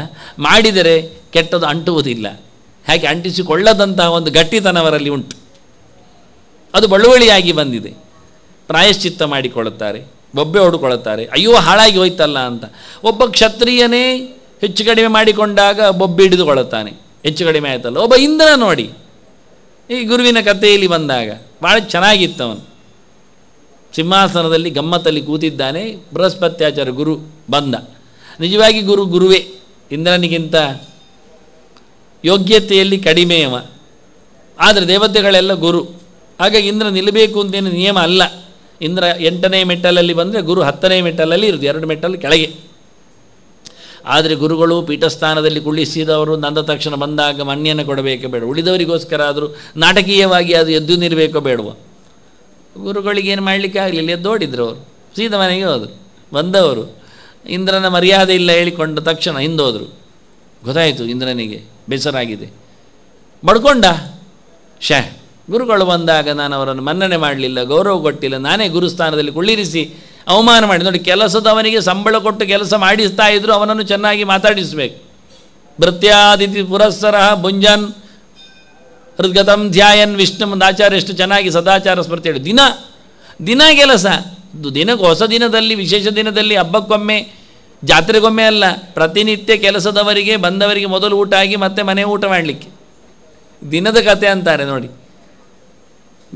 ಮಾಡಿದರೆ ಕೆಟ್ಟದು ಅಂಟುವುದಿಲ್ಲ ಹಾಗೆ ಅಂಟಿಸಿಕೊಳ್ಳದಂತಹ ಒಂದು ಗಟ್ಟಿತನವರಲ್ಲಿ ಉಂಟು ಅದು ಬಳುವಳಿಯಾಗಿ ಬಂದಿದೆ ಪ್ರಾಯಶ್ಚಿತ್ತ ಮಾಡಿಕೊಳ್ಳುತ್ತಾರೆ ಬೊಬ್ಬೆ ಹೊಡ್ಕೊಳ್ಳುತ್ತಾರೆ ಅಯ್ಯೋ ಹಾಳಾಗಿ ಹೋಯ್ತಲ್ಲ ಅಂತ ಒಬ್ಬ ಕ್ಷತ್ರಿಯನೇ ಹೆಚ್ಚು ಕಡಿಮೆ ಮಾಡಿಕೊಂಡಾಗ ಬೊಬ್ಬೆ ಹಿಡಿದುಕೊಳ್ಳುತ್ತಾನೆ ಹೆಚ್ಚು ಕಡಿಮೆ ಆಯ್ತಲ್ಲ ಒಬ್ಬ ಇಂದ್ರ ನೋಡಿ ಈ ಗುರುವಿನ ಕಥೆಯಲ್ಲಿ ಬಂದಾಗ ಭಾಳ ಚೆನ್ನಾಗಿತ್ತವನು ಸಿಂಹಾಸನದಲ್ಲಿ ಗಮ್ಮತ್ತಲ್ಲಿ ಕೂತಿದ್ದಾನೆ ಬೃಹಸ್ಪತ್ಯಾಚಾರ ಗುರು ಬಂದ ನಿಜವಾಗಿ ಗುರು ಗುರುವೇ ಇಂದ್ರನಿಗಿಂತ ಯೋಗ್ಯತೆಯಲ್ಲಿ ಕಡಿಮೆಯವ ಆದರೆ ದೇವತೆಗಳೆಲ್ಲ ಗುರು ಹಾಗಾಗಿ ಇಂದ್ರ ನಿಲ್ಲಬೇಕು ಅಂತೇನು ನಿಯಮ ಅಲ್ಲ ಇಂದ್ರ ಎಂಟನೇ ಮೆಟ್ಟಲಲ್ಲಿ ಬಂದರೆ ಗುರು ಹತ್ತನೇ ಮೆಟ್ಟಲಲ್ಲಿ ಇರೋದು ಎರಡು ಮೆಟ್ಟಲು ಕೆಳಗೆ ಆದರೆ ಗುರುಗಳು ಪೀಠಸ್ಥಾನದಲ್ಲಿ ಕುಳ್ಳಿಸಿದವರು ನಂದ ತಕ್ಷಣ ಬಂದಾಗ ಮಣ್ಣನ್ನು ಕೊಡಬೇಕು ಬೇಡ ಉಳಿದವರಿಗೋಸ್ಕರ ಆದರೂ ನಾಟಕೀಯವಾಗಿ ಅದು ಎದ್ದು ನಿರಬೇಕೋ ಬೇಡುವ ಗುರುಗಳಿಗೇನು ಮಾಡಲಿಕ್ಕೆ ಆಗಲಿಲ್ಲ ಎದ್ದು ಓಡಿದ್ರು ಅವರು ಸೀದ ಮನೆಗೆ ಹೋದರು ಬಂದವರು ಇಂದ್ರನ ಮರ್ಯಾದೆ ಇಲ್ಲ ಹೇಳಿಕೊಂಡ ತಕ್ಷಣ ಹಿಂದೋದ್ರು ಗೊತ್ತಾಯಿತು ಇಂದ್ರನಿಗೆ ಬೇಸರಾಗಿದೆ ಬಡ್ಕೊಂಡ ಶ್ಯಾ ಗುರುಗಳು ಬಂದಾಗ ನಾನು ಅವರನ್ನು ಮನ್ನಣೆ ಮಾಡಲಿಲ್ಲ ಗೌರವ ಕೊಟ್ಟಿಲ್ಲ ನಾನೇ ಗುರುಸ್ಥಾನದಲ್ಲಿ ಕುಳ್ಳಿರಿಸಿ ಅವಮಾನ ಮಾಡಿ ನೋಡಿ ಕೆಲಸದವನಿಗೆ ಸಂಬಳ ಕೊಟ್ಟು ಕೆಲಸ ಮಾಡಿಸ್ತಾ ಇದ್ದರು ಅವನನ್ನು ಚೆನ್ನಾಗಿ ಮಾತಾಡಿಸಬೇಕು ಭೃತ್ಯಾದಿತಿ ಪುರಸ್ಸರ ಬುಂಜನ್ ಹೃದ್ಗತಂ ಧ್ಯಾಯನ್ ವಿಷ್ಣು ಆಚಾರ್ಯ ಎಷ್ಟು ಚೆನ್ನಾಗಿ ಸದಾಚಾರ ಸ್ಮೃತಿ ಹೇಳಿ ದಿನ ದಿನ ಕೆಲಸ ದಿನಕ್ಕೆ ಹೊಸ ದಿನದಲ್ಲಿ ವಿಶೇಷ ದಿನದಲ್ಲಿ ಹಬ್ಬಕ್ಕೊಮ್ಮೆ ಜಾತ್ರೆಗೊಮ್ಮೆ ಅಲ್ಲ ಪ್ರತಿನಿತ್ಯ ಕೆಲಸದವರಿಗೆ ಬಂದವರಿಗೆ ಮೊದಲು ಊಟ ಆಗಿ ಮತ್ತೆ ಮನೆ ಊಟ ಮಾಡಲಿಕ್ಕೆ ದಿನದ ಕತೆ ಅಂತಾರೆ ನೋಡಿ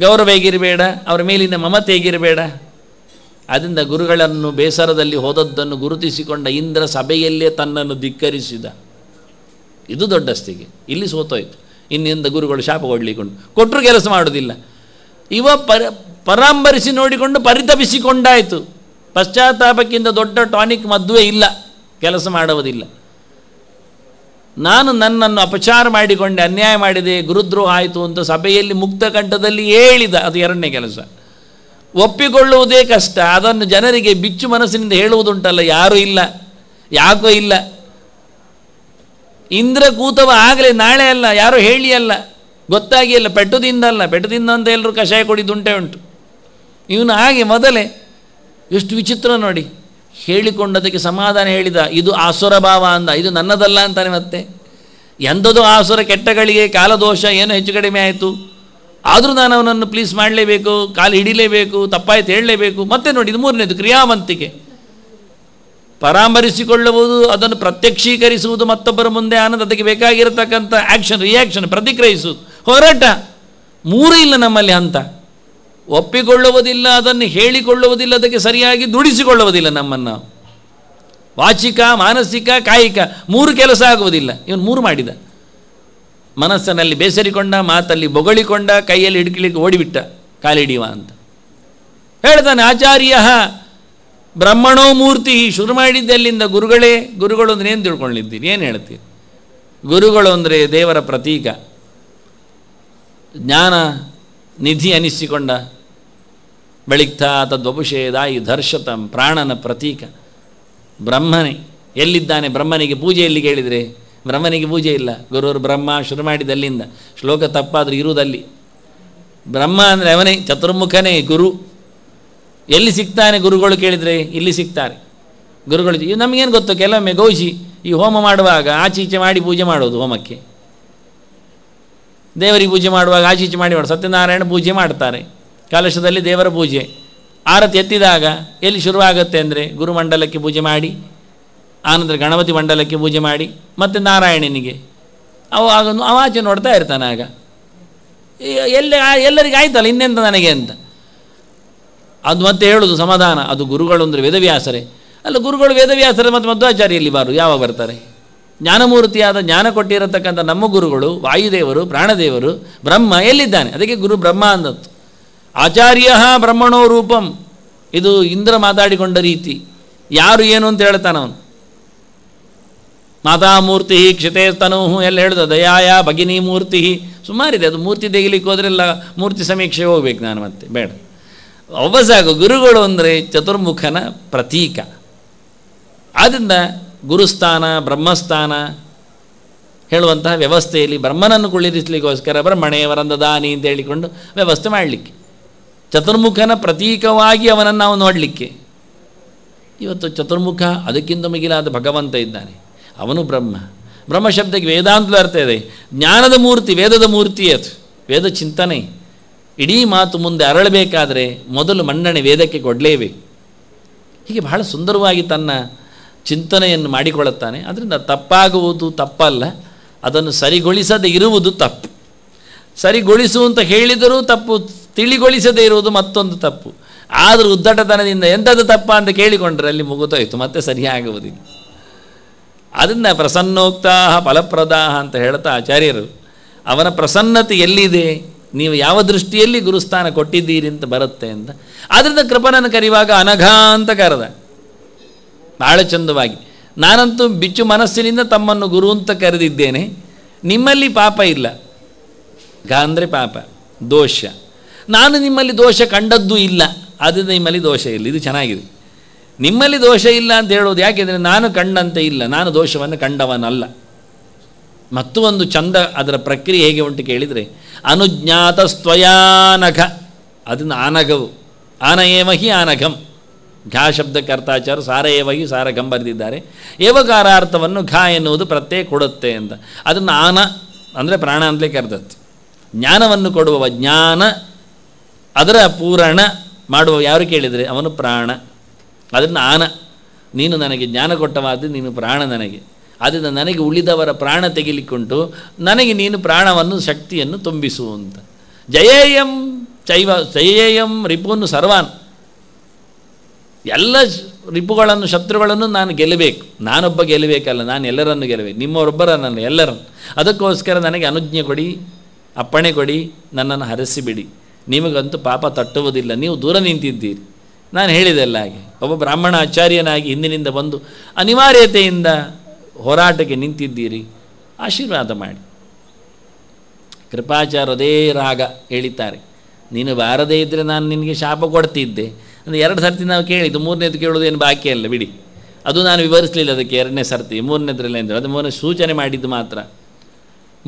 ಗೌರವ ಹೇಗಿರಬೇಡ ಅವರ ಮೇಲಿನ ಮಮತೆ ಹೇಗಿರಬೇಡ ಆದ್ದರಿಂದ ಗುರುಗಳನ್ನು ಬೇಸರದಲ್ಲಿ ಹೋದದ್ದನ್ನು ಗುರುತಿಸಿಕೊಂಡ ಇಂದ್ರ ಸಭೆಯಲ್ಲೇ ತನ್ನನ್ನು ಧಿಕ್ಕರಿಸಿದ ಇದು ದೊಡ್ಡ ದೊಡ್ಡಸ್ತಿಗೆ ಇಲ್ಲಿ ಸೋತೋಯ್ತು ಇನ್ನಿಂದ ಗುರುಗಳು ಶಾಪ ಕೊಡಲಿಕ್ಕೆ ಕೊಟ್ಟರು ಕೆಲಸ ಮಾಡೋದಿಲ್ಲ ಇವ ಪರ ಪರಾಂಬರಿಸಿ ನೋಡಿಕೊಂಡು ಪರಿತಪಿಸಿಕೊಂಡಾಯಿತು ಪಶ್ಚಾತ್ತಾಪಕ್ಕಿಂತ ದೊಡ್ಡ ಟಾನಿಕ್ ಮದುವೆ ಇಲ್ಲ ಕೆಲಸ ಮಾಡುವುದಿಲ್ಲ ನಾನು ನನ್ನನ್ನು ಅಪಚಾರ ಮಾಡಿಕೊಂಡೆ ಅನ್ಯಾಯ ಮಾಡಿದೆ ಗುರುದ್ರೋಹ ಆಯಿತು ಅಂತ ಸಭೆಯಲ್ಲಿ ಮುಕ್ತ ಕಂಠದಲ್ಲಿ ಹೇಳಿದ ಅದು ಎರಡನೇ ಕೆಲಸ ಒಪ್ಪಿಕೊಳ್ಳುವುದೇ ಕಷ್ಟ ಅದನ್ನು ಜನರಿಗೆ ಬಿಚ್ಚು ಮನಸ್ಸಿನಿಂದ ಹೇಳುವುದುಂಟಲ್ಲ ಯಾರೂ ಇಲ್ಲ ಯಾಕೋ ಇಲ್ಲ ಇಂದ್ರ ಕೂತವ ಆಗಲೇ ನಾಳೆ ಅಲ್ಲ ಯಾರೂ ಹೇಳಿ ಅಲ್ಲ ಗೊತ್ತಾಗಿ ಅಲ್ಲ ಪೆಟ್ಟದಿಂದ ಅಲ್ಲ ಪೆಟ್ಟದಿಂದ ಅಂತ ಎಲ್ಲರೂ ಕಷಾಯ ಕೊಡಿದುಂಟೆ ಉಂಟು ಇವನು ಹಾಗೆ ಮೊದಲೇ ಎಷ್ಟು ವಿಚಿತ್ರ ನೋಡಿ ಹೇಳಿಕೊಂಡದಕ್ಕೆ ಸಮಾಧಾನ ಹೇಳಿದ ಇದು ಆಸುರ ಭಾವ ಅಂದ ಇದು ನನ್ನದಲ್ಲ ಅಂತಾನೆ ಮತ್ತೆ ಎಂಥದೋ ಆಸುರ ಕೆಟ್ಟಗಳಿಗೆ ಕಾಲದೋಷ ಏನು ಹೆಚ್ಚು ಕಡಿಮೆ ಆಯಿತು ಆದರೂ ನಾನು ಅವನನ್ನು ಪ್ಲೀಸ್ ಮಾಡಲೇಬೇಕು ಕಾಲು ಹಿಡಿಲೇಬೇಕು ತಪ್ಪಾಯ್ತು ಹೇಳಲೇಬೇಕು ಮತ್ತೆ ನೋಡಿ ಇದು ಮೂರನೇದು ಕ್ರಿಯಾವಂತಿಕೆ ಪರಾಮರಿಸಿಕೊಳ್ಳುವುದು ಅದನ್ನು ಪ್ರತ್ಯಕ್ಷೀಕರಿಸುವುದು ಮತ್ತೊಬ್ಬರ ಮುಂದೆ ಆನಂದ ಅದಕ್ಕೆ ಬೇಕಾಗಿರತಕ್ಕಂಥ ಆ್ಯಕ್ಷನ್ ರಿಯಾಕ್ಷನ್ ಪ್ರತಿಕ್ರಿಯಿಸುವುದು ಹೋರಾಟ ಮೂರು ಇಲ್ಲ ನಮ್ಮಲ್ಲಿ ಅಂತ ಒಪ್ಪಿಕೊಳ್ಳುವುದಿಲ್ಲ ಅದನ್ನು ಹೇಳಿಕೊಳ್ಳುವುದಿಲ್ಲ ಅದಕ್ಕೆ ಸರಿಯಾಗಿ ದುಡಿಸಿಕೊಳ್ಳುವುದಿಲ್ಲ ನಮ್ಮನ್ನು ವಾಚಿಕ ಮಾನಸಿಕ ಕಾಯಿಕ ಮೂರು ಕೆಲಸ ಆಗುವುದಿಲ್ಲ ಇವನು ಮೂರು ಮಾಡಿದ ಮನಸ್ಸಿನಲ್ಲಿ ಬೇಸರಿಕೊಂಡ ಮಾತಲ್ಲಿ ಬೊಗಳಿಕೊಂಡ ಕೈಯಲ್ಲಿ ಹಿಡ್ಕಿಳಿಕ್ಕೆ ಓಡಿಬಿಟ್ಟ ಕಾಲಿಡಿಯುವ ಅಂತ ಹೇಳ್ತಾನೆ ಆಚಾರ್ಯ ಬ್ರಹ್ಮಣೋ ಮೂರ್ತಿ ಶುರು ಮಾಡಿದ್ದೆ ಅಲ್ಲಿಂದ ಗುರುಗಳೇ ಗುರುಗಳು ಅಂದ್ರೆ ಏನು ತಿಳ್ಕೊಳ್ಳಿದ್ದೀರಿ ಏನು ಹೇಳ್ತೀರಿ ಗುರುಗಳು ಅಂದರೆ ದೇವರ ಪ್ರತೀಕ ಜ್ಞಾನ ನಿಧಿ ಅನಿಸಿಕೊಂಡ ಬೆಳಿಗ್ತಾ ದಾಯಿ ಧರ್ಷತಂ ಪ್ರಾಣನ ಪ್ರತೀಕ ಬ್ರಹ್ಮನೇ ಎಲ್ಲಿದ್ದಾನೆ ಬ್ರಹ್ಮನಿಗೆ ಪೂಜೆ ಎಲ್ಲಿ ಕೇಳಿದರೆ ಬ್ರಹ್ಮನಿಗೆ ಪೂಜೆ ಇಲ್ಲ ಗುರುವರು ಬ್ರಹ್ಮ ಶುರು ಮಾಡಿದಲ್ಲಿಂದ ಶ್ಲೋಕ ತಪ್ಪಾದರೂ ಇರುವುದಲ್ಲಿ ಬ್ರಹ್ಮ ಅಂದರೆ ಅವನೇ ಚತುರ್ಮುಖನೇ ಗುರು ಎಲ್ಲಿ ಸಿಗ್ತಾನೆ ಗುರುಗಳು ಕೇಳಿದರೆ ಇಲ್ಲಿ ಸಿಗ್ತಾರೆ ಗುರುಗಳು ಇವು ನಮಗೇನು ಗೊತ್ತು ಕೆಲವೊಮ್ಮೆ ಗೌಜಿ ಈ ಹೋಮ ಮಾಡುವಾಗ ಆಚೀಚೆ ಮಾಡಿ ಪೂಜೆ ಮಾಡೋದು ಹೋಮಕ್ಕೆ ದೇವರಿಗೆ ಪೂಜೆ ಮಾಡುವಾಗ ಆಚೀಚೆ ಮಾಡಿ ಮಾಡೋದು ಸತ್ಯನಾರಾಯಣ ಪೂಜೆ ಮಾಡ್ತಾರೆ ಕಲಶದಲ್ಲಿ ದೇವರ ಪೂಜೆ ಆರತಿ ಎತ್ತಿದಾಗ ಎಲ್ಲಿ ಶುರುವಾಗುತ್ತೆ ಅಂದರೆ ಗುರುಮಂಡಲಕ್ಕೆ ಪೂಜೆ ಮಾಡಿ ಆನಂತರ ಗಣಪತಿ ಮಂಡಲಕ್ಕೆ ಪೂಜೆ ಮಾಡಿ ಮತ್ತು ನಾರಾಯಣನಿಗೆ ಅವ ಆಗ ಅವಾಚೆ ನೋಡ್ತಾ ಇರ್ತಾನೆ ಆಗ ಎಲ್ಲಿ ಎಲ್ಲರಿಗೆ ಆಯ್ತಲ್ಲ ಇನ್ನೆಂತ ನನಗೆ ಅಂತ ಅದು ಮತ್ತೆ ಹೇಳೋದು ಸಮಾಧಾನ ಅದು ಗುರುಗಳು ಅಂದರೆ ವೇದವ್ಯಾಸರೇ ಅಲ್ಲ ಗುರುಗಳು ವೇದವ್ಯಾಸರ ಮತ್ತು ಮಧ್ವಾಚಾರ್ಯಲ್ಲಿ ಬಾರು ಯಾವಾಗ ಬರ್ತಾರೆ ಜ್ಞಾನಮೂರ್ತಿಯಾದ ಜ್ಞಾನ ಕೊಟ್ಟಿರತಕ್ಕಂಥ ನಮ್ಮ ಗುರುಗಳು ವಾಯುದೇವರು ಪ್ರಾಣದೇವರು ಬ್ರಹ್ಮ ಎಲ್ಲಿದ್ದಾನೆ ಅದಕ್ಕೆ ಗುರು ಬ್ರಹ್ಮ ಅಂದತ್ತು ಆಚಾರ್ಯ ಬ್ರಹ್ಮಣೋ ರೂಪಂ ಇದು ಇಂದ್ರ ಮಾತಾಡಿಕೊಂಡ ರೀತಿ ಯಾರು ಏನು ಅಂತ ಹೇಳ್ತಾನವನು ಮಾತಾಮೂರ್ತಿ ಕ್ಷಿತೆ ತನೂಹು ಎಲ್ಲ ಹೇಳ್ದ ದಯಾಯ ಭಗಿನಿ ಮೂರ್ತಿ ಸುಮಾರಿದೆ ಅದು ಮೂರ್ತಿ ತೆಗಿಲಿಕ್ಕೆ ಹೋದ್ರೆಲ್ಲ ಮೂರ್ತಿ ಸಮೀಕ್ಷೆ ಹೋಗ್ಬೇಕು ನಾನು ಮತ್ತೆ ಬೇಡ ಅವಸಾಗು ಗುರುಗಳು ಅಂದರೆ ಚತುರ್ಮುಖನ ಪ್ರತೀಕ ಆದ್ದರಿಂದ ಗುರುಸ್ಥಾನ ಬ್ರಹ್ಮಸ್ಥಾನ ಹೇಳುವಂತಹ ವ್ಯವಸ್ಥೆಯಲ್ಲಿ ಬ್ರಹ್ಮನನ್ನು ಕುಳ್ಳಿರಿಸಲಿಕ್ಕೋಸ್ಕರ ಬ್ರಹ್ಮಣೇ ವರಂದದಾನಿ ಅಂತ ಹೇಳಿಕೊಂಡು ವ್ಯವಸ್ಥೆ ಮಾಡಲಿಕ್ಕೆ ಚತುರ್ಮುಖನ ಪ್ರತೀಕವಾಗಿ ಅವನನ್ನು ನಾವು ನೋಡಲಿಕ್ಕೆ ಇವತ್ತು ಚತುರ್ಮುಖ ಅದಕ್ಕಿಂತ ಮಿಗಿಲಾದ ಭಗವಂತ ಇದ್ದಾನೆ ಅವನು ಬ್ರಹ್ಮ ಬ್ರಹ್ಮ ಶಬ್ದಕ್ಕೆ ವೇದಾಂತದ ಅರ್ಥ ಇದೆ ಜ್ಞಾನದ ಮೂರ್ತಿ ವೇದದ ಮೂರ್ತಿ ಅದು ವೇದ ಚಿಂತನೆ ಇಡೀ ಮಾತು ಮುಂದೆ ಅರಳಬೇಕಾದರೆ ಮೊದಲು ಮನ್ನಣೆ ವೇದಕ್ಕೆ ಕೊಡಲೇಬೇಕು ಹೀಗೆ ಬಹಳ ಸುಂದರವಾಗಿ ತನ್ನ ಚಿಂತನೆಯನ್ನು ಮಾಡಿಕೊಳ್ಳುತ್ತಾನೆ ಅದರಿಂದ ತಪ್ಪಾಗುವುದು ತಪ್ಪಲ್ಲ ಅದನ್ನು ಸರಿಗೊಳಿಸದೆ ಇರುವುದು ತಪ್ಪು ಸರಿಗೊಳಿಸು ಅಂತ ಹೇಳಿದರೂ ತಪ್ಪು ತಿಳಿಗೊಳಿಸದೇ ಇರುವುದು ಮತ್ತೊಂದು ತಪ್ಪು ಆದರೂ ಉದ್ದಟತನದಿಂದ ಎಂಥದ್ದು ತಪ್ಪ ಅಂತ ಕೇಳಿಕೊಂಡ್ರೆ ಅಲ್ಲಿ ಮುಗುತೋಯ್ತು ಮತ್ತೆ ಸರಿಯಾಗುವುದಿಲ್ಲ ಅದನ್ನ ಪ್ರಸನ್ನೋಕ್ತಾ ಫಲಪ್ರದಾ ಅಂತ ಹೇಳ್ತಾ ಆಚಾರ್ಯರು ಅವನ ಪ್ರಸನ್ನತೆ ಎಲ್ಲಿದೆ ನೀವು ಯಾವ ದೃಷ್ಟಿಯಲ್ಲಿ ಗುರುಸ್ಥಾನ ಕೊಟ್ಟಿದ್ದೀರಿ ಅಂತ ಬರುತ್ತೆ ಅಂತ ಆದ್ದರಿಂದ ಕೃಪನನ್ನು ಕರೆಯುವಾಗ ಅನಘಾ ಅಂತ ಕರೆದ ಭಾಳ ಚಂದವಾಗಿ ನಾನಂತೂ ಬಿಚ್ಚು ಮನಸ್ಸಿನಿಂದ ತಮ್ಮನ್ನು ಗುರು ಅಂತ ಕರೆದಿದ್ದೇನೆ ನಿಮ್ಮಲ್ಲಿ ಪಾಪ ಇಲ್ಲ ಗಾಂದ್ರೆ ಅಂದರೆ ಪಾಪ ದೋಷ ನಾನು ನಿಮ್ಮಲ್ಲಿ ದೋಷ ಕಂಡದ್ದು ಇಲ್ಲ ಅದು ನಿಮ್ಮಲ್ಲಿ ದೋಷ ಇಲ್ಲ ಇದು ಚೆನ್ನಾಗಿದೆ ನಿಮ್ಮಲ್ಲಿ ದೋಷ ಇಲ್ಲ ಅಂತ ಹೇಳೋದು ಯಾಕೆಂದರೆ ನಾನು ಕಂಡಂತೆ ಇಲ್ಲ ನಾನು ದೋಷವನ್ನು ಕಂಡವನಲ್ಲ ಮತ್ತು ಒಂದು ಚಂದ ಅದರ ಪ್ರಕ್ರಿಯೆ ಹೇಗೆ ಉಂಟು ಕೇಳಿದರೆ ಅನುಜ್ಞಾತ ಸ್ವಯಾನಘ ಅದನ್ನು ಆನಘವು ಆನಯೇಮಹಿ ಆನಘಂ ಘಾ ಶಬ್ದಕ್ಕೆ ಅರ್ಥಾಚಾರ ಸಾರ ಸಾರಘಂ ಬರೆದಿದ್ದಾರೆ ಏವಕಾರಾರ್ಥವನ್ನು ಘಾ ಎನ್ನುವುದು ಪ್ರತ್ಯೇಕ ಕೊಡುತ್ತೆ ಅಂತ ಅದನ್ನು ಆನ ಅಂದರೆ ಪ್ರಾಣ ಅಂತಲೇ ಕರೆದತ್ತು ಜ್ಞಾನವನ್ನು ಕೊಡುವವ ಜ್ಞಾನ ಅದರ ಪೂರಣ ಮಾಡುವ ಯಾರು ಕೇಳಿದರೆ ಅವನು ಪ್ರಾಣ ಅದನ್ನು ಆನ ನೀನು ನನಗೆ ಜ್ಞಾನ ಕೊಟ್ಟವಾದ ನೀನು ಪ್ರಾಣ ನನಗೆ ಅದರಿಂದ ನನಗೆ ಉಳಿದವರ ಪ್ರಾಣ ತೆಗಿಲಿಕ್ಕುಂಟು ನನಗೆ ನೀನು ಪ್ರಾಣವನ್ನು ಶಕ್ತಿಯನ್ನು ತುಂಬಿಸು ಅಂತ ಜಯೇಯಂ ಚೈವ ಜಯೇಯಂ ರಿಪುನ್ನು ಸರ್ವಾನ್ ಎಲ್ಲ ರಿಪುಗಳನ್ನು ಶತ್ರುಗಳನ್ನು ನಾನು ಗೆಲ್ಲಬೇಕು ನಾನೊಬ್ಬ ಗೆಲ್ಲಬೇಕಲ್ಲ ನಾನು ಎಲ್ಲರನ್ನು ಗೆಲ್ಲಬೇಕು ನನ್ನ ಎಲ್ಲರನ್ನು ಅದಕ್ಕೋಸ್ಕರ ನನಗೆ ಅನುಜ್ಞೆ ಕೊಡಿ ಅಪ್ಪಣೆ ಕೊಡಿ ನನ್ನನ್ನು ಹರಸಿಬಿಡಿ ನಿಮಗಂತೂ ಪಾಪ ತಟ್ಟುವುದಿಲ್ಲ ನೀವು ದೂರ ನಿಂತಿದ್ದೀರಿ ನಾನು ಹೇಳಿದೆಲ್ಲ ಹಾಗೆ ಒಬ್ಬ ಬ್ರಾಹ್ಮಣ ಆಚಾರ್ಯನಾಗಿ ಹಿಂದಿನಿಂದ ಬಂದು ಅನಿವಾರ್ಯತೆಯಿಂದ ಹೋರಾಟಕ್ಕೆ ನಿಂತಿದ್ದೀರಿ ಆಶೀರ್ವಾದ ಮಾಡಿ ಕೃಪಾಚಾರದೇ ರಾಗ ಹೇಳಿದ್ದಾರೆ ನೀನು ಬಾರದೇ ಇದ್ದರೆ ನಾನು ನಿನಗೆ ಶಾಪ ಕೊಡ್ತಿದ್ದೆ ಅಂದರೆ ಎರಡು ಸರ್ತಿ ನಾವು ಕೇಳಿದ್ದು ಮೂರನೇದು ಕೇಳೋದು ಏನು ಬಾಕಿ ಅಲ್ಲ ಬಿಡಿ ಅದು ನಾನು ವಿವರಿಸಲಿಲ್ಲ ಅದಕ್ಕೆ ಎರಡನೇ ಸರ್ತಿ ಮೂರನೇದ್ರಲ್ಲಿ ಅಂದರೆ ಅದು ಮೂರನೇ ಸೂಚನೆ ಮಾಡಿದ್ದು ಮಾತ್ರ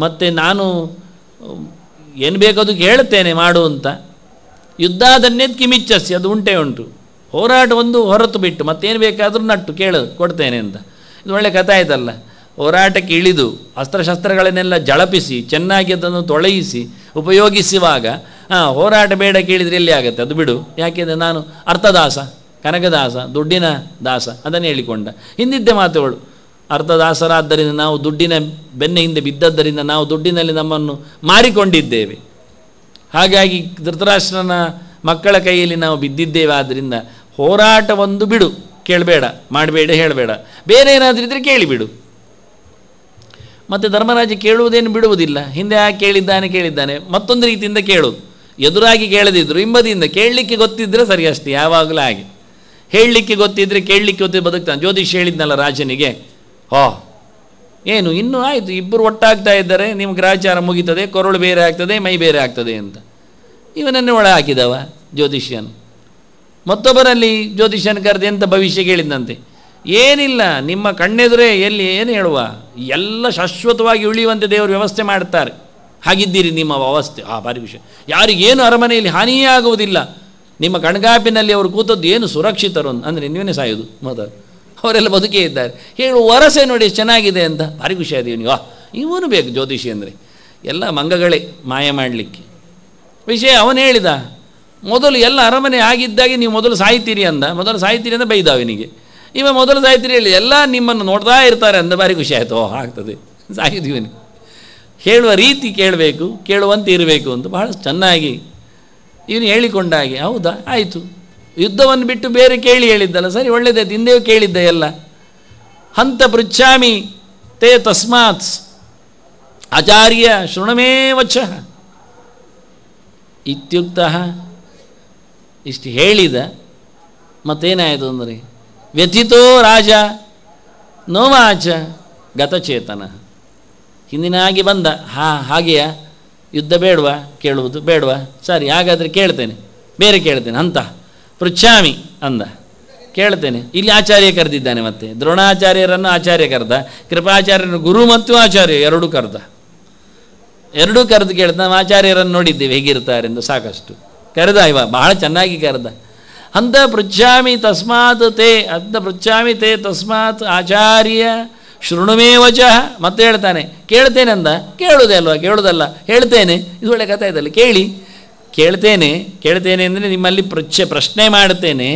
ಮತ್ತು ನಾನು ಏನು ಬೇಕದು ಹೇಳ್ತೇನೆ ಮಾಡು ಅಂತ ಯುದ್ಧ ಅದನ್ನೇದು ಕಿಮಿಚ್ಚಸಿ ಅದು ಉಂಟೆ ಉಂಟು ಹೋರಾಟ ಒಂದು ಹೊರತು ಬಿಟ್ಟು ಮತ್ತೇನು ಬೇಕಾದರೂ ನಟ್ಟು ಕೇಳು ಕೊಡ್ತೇನೆ ಅಂತ ಇದು ಒಳ್ಳೆ ಕಥೆ ಆಯ್ತಲ್ಲ ಹೋರಾಟಕ್ಕೆ ಇಳಿದು ಅಸ್ತ್ರಶಸ್ತ್ರಗಳನ್ನೆಲ್ಲ ಜಳಪಿಸಿ ಚೆನ್ನಾಗಿ ಅದನ್ನು ತೊಳೆಯಿಸಿ ಉಪಯೋಗಿಸುವಾಗ ಹಾಂ ಹೋರಾಟ ಬೇಡ ಕೇಳಿದರೆ ಎಲ್ಲಿ ಆಗುತ್ತೆ ಅದು ಬಿಡು ಯಾಕೆಂದರೆ ನಾನು ಅರ್ಥದಾಸ ಕನಕದಾಸ ದುಡ್ಡಿನ ದಾಸ ಅದನ್ನು ಹೇಳಿಕೊಂಡ ಹಿಂದಿದ್ದೆ ಮಾತುಗಳು ಅರ್ಧದಾಸರಾದ್ದರಿಂದ ನಾವು ದುಡ್ಡಿನ ಬೆನ್ನ ಹಿಂದೆ ಬಿದ್ದದ್ದರಿಂದ ನಾವು ದುಡ್ಡಿನಲ್ಲಿ ನಮ್ಮನ್ನು ಮಾರಿಕೊಂಡಿದ್ದೇವೆ ಹಾಗಾಗಿ ಧೃತರಾಷ್ಟ್ರನ ಮಕ್ಕಳ ಕೈಯಲ್ಲಿ ನಾವು ಬಿದ್ದಿದ್ದೇವೆ ಆದ್ದರಿಂದ ಹೋರಾಟವೊಂದು ಬಿಡು ಕೇಳಬೇಡ ಮಾಡಬೇಡ ಹೇಳಬೇಡ ಬೇರೆ ಏನಾದರೂ ಇದ್ದರೆ ಕೇಳಿಬಿಡು ಮತ್ತು ಧರ್ಮರಾಜ ಕೇಳುವುದೇನು ಬಿಡುವುದಿಲ್ಲ ಹಿಂದೆ ಆ ಕೇಳಿದ್ದಾನೆ ಕೇಳಿದ್ದಾನೆ ಮತ್ತೊಂದು ರೀತಿಯಿಂದ ಕೇಳು ಎದುರಾಗಿ ಕೇಳದಿದ್ದರು ಹಿಂಬದಿಯಿಂದ ಕೇಳಲಿಕ್ಕೆ ಗೊತ್ತಿದ್ದರೆ ಸರಿ ಅಷ್ಟೇ ಯಾವಾಗಲೂ ಹಾಗೆ ಹೇಳಲಿಕ್ಕೆ ಗೊತ್ತಿದ್ದರೆ ಕೇಳಲಿಕ್ಕೆ ಗೊತ್ತಿದ್ದು ಬದುಕ್ತಾನೆ ಜ್ಯೋತಿಷ್ ಹೇಳಿದ್ನಲ್ಲ ರಾಜನಿಗೆ ಹಾ ಏನು ಇನ್ನೂ ಆಯಿತು ಇಬ್ಬರು ಒಟ್ಟಾಗ್ತಾ ಇದ್ದಾರೆ ನಿಮ್ಮ ಗ್ರಾಚಾರ ಮುಗೀತದೆ ಕೊರಳು ಬೇರೆ ಆಗ್ತದೆ ಮೈ ಬೇರೆ ಆಗ್ತದೆ ಅಂತ ಇವನನ್ನೇ ಒಳ ಹಾಕಿದವ ಜ್ಯೋತಿಷ್ಯನು ಮತ್ತೊಬ್ಬರಲ್ಲಿ ಜ್ಯೋತಿಷ್ಯನ್ ಕರೆದು ಎಂಥ ಭವಿಷ್ಯ ಕೇಳಿದಂತೆ ಏನಿಲ್ಲ ನಿಮ್ಮ ಕಣ್ಣೆದುರೇ ಎಲ್ಲಿ ಏನು ಹೇಳುವ ಎಲ್ಲ ಶಾಶ್ವತವಾಗಿ ಉಳಿಯುವಂತೆ ದೇವರು ವ್ಯವಸ್ಥೆ ಮಾಡ್ತಾರೆ ಹಾಗಿದ್ದೀರಿ ನಿಮ್ಮ ಅವಸ್ಥೆ ಆ ಭಾರಿ ವಿಷಯ ಯಾರಿಗೇನು ಅರಮನೆಯಲ್ಲಿ ಹಾನಿಯೇ ಆಗುವುದಿಲ್ಲ ನಿಮ್ಮ ಕಣ್ಗಾಪಿನಲ್ಲಿ ಅವರು ಕೂತದ್ದು ಏನು ಸುರಕ್ಷಿತರು ಅಂದರೆ ನೀವೇ ಸಾಯೋದು ಮೊದಲು ಅವರೆಲ್ಲ ಬದುಕೇ ಇದ್ದಾರೆ ಹೇಳು ವರಸೆ ನೋಡಿ ಚೆನ್ನಾಗಿದೆ ಅಂತ ಭಾರಿ ಖುಷಿ ಆಯಿತು ಇವನಿಗೆ ಇವನು ಬೇಕು ಜ್ಯೋತಿಷಿ ಅಂದರೆ ಎಲ್ಲ ಮಂಗಗಳೇ ಮಾಯ ಮಾಡಲಿಕ್ಕೆ ವಿಷಯ ಅವನು ಹೇಳಿದ ಮೊದಲು ಎಲ್ಲ ಅರಮನೆ ಆಗಿದ್ದಾಗೆ ನೀವು ಮೊದಲು ಸಾಯ್ತೀರಿ ಅಂದ ಮೊದಲು ಸಾಯ್ತೀರಿ ಅಂತ ಬೈದ ಅವನಿಗೆ ಇವ ಮೊದಲು ಸಾಯ್ತೀರಿ ಹೇಳಿ ಎಲ್ಲ ನಿಮ್ಮನ್ನು ನೋಡ್ತಾ ಇರ್ತಾರೆ ಅಂದ ಭಾರಿ ಖುಷಿ ಆಯಿತು ಓಹ್ ಆಗ್ತದೆ ಸಾಯಿದೀವನಿ ಹೇಳುವ ರೀತಿ ಕೇಳಬೇಕು ಕೇಳುವಂತೆ ಇರಬೇಕು ಅಂತ ಬಹಳ ಚೆನ್ನಾಗಿ ಇವನು ಹೇಳಿಕೊಂಡಾಗೆ ಹೌದಾ ಆಯಿತು ಯುದ್ಧವನ್ನು ಬಿಟ್ಟು ಬೇರೆ ಕೇಳಿ ಹೇಳಿದ್ದಲ್ಲ ಸರಿ ಒಳ್ಳೆಯದಾಯ್ತು ಹಿಂದೆ ಕೇಳಿದ್ದೆ ಎಲ್ಲ ಹಂತ ಪೃಚ್ಛಾಮಿ ತೇ ತಸ್ಮಾತ್ ಆಚಾರ್ಯ ವಚ ಇತ್ಯುಕ್ತ ಇಷ್ಟು ಹೇಳಿದ ಮತ್ತೇನಾಯಿತು ಅಂದರೆ ವ್ಯಥಿತೋ ರಾಜ ನೋವಾಚ ಗತಚೇತನ ಹಿಂದಿನ ಆಗಿ ಬಂದ ಹಾ ಹಾಗೆಯ ಯುದ್ಧ ಬೇಡವಾ ಕೇಳುವುದು ಬೇಡವಾ ಸರಿ ಹಾಗಾದರೆ ಕೇಳ್ತೇನೆ ಬೇರೆ ಕೇಳ್ತೇನೆ ಅಂತ ಪೃಚ್ಛಾಮಿ ಅಂದ ಕೇಳ್ತೇನೆ ಇಲ್ಲಿ ಆಚಾರ್ಯ ಕರೆದಿದ್ದಾನೆ ಮತ್ತೆ ದ್ರೋಣಾಚಾರ್ಯರನ್ನು ಆಚಾರ್ಯ ಕರೆದ ಕೃಪಾಚಾರ್ಯನ ಗುರು ಮತ್ತು ಆಚಾರ್ಯ ಎರಡೂ ಕರೆದ ಎರಡೂ ಕರೆದು ಕೇಳ್ದ ನಾವು ಆಚಾರ್ಯರನ್ನು ನೋಡಿದ್ದೇವೆ ಎಂದು ಸಾಕಷ್ಟು ಕರೆದ ಇವ ಬಹಳ ಚೆನ್ನಾಗಿ ಕರೆದ ಅಂತ ಪೃಚ್ಛಾಮಿ ತಸ್ಮಾತ್ ತೇ ಅಂತ ಪೃಚ್ಛಾಮಿ ತೇ ತಸ್ಮಾತ್ ಆಚಾರ್ಯ ಶೃಣುಮೇ ವಚ ಮತ್ತೆ ಹೇಳ್ತಾನೆ ಕೇಳ್ತೇನೆ ಅಂದ ಕೇಳುವುದೇ ಅಲ್ವಾ ಕೇಳುವುದಲ್ಲ ಹೇಳ್ತೇನೆ ಇದು ಒಳ್ಳೆ ಕಥೆ ಇದಲ್ಲ ಕೇಳಿ ಕೇಳ್ತೇನೆ ಕೇಳ್ತೇನೆ ಅಂದರೆ ನಿಮ್ಮಲ್ಲಿ ಪ್ರಚೆ ಪ್ರಶ್ನೆ ಮಾಡ್ತೇನೆ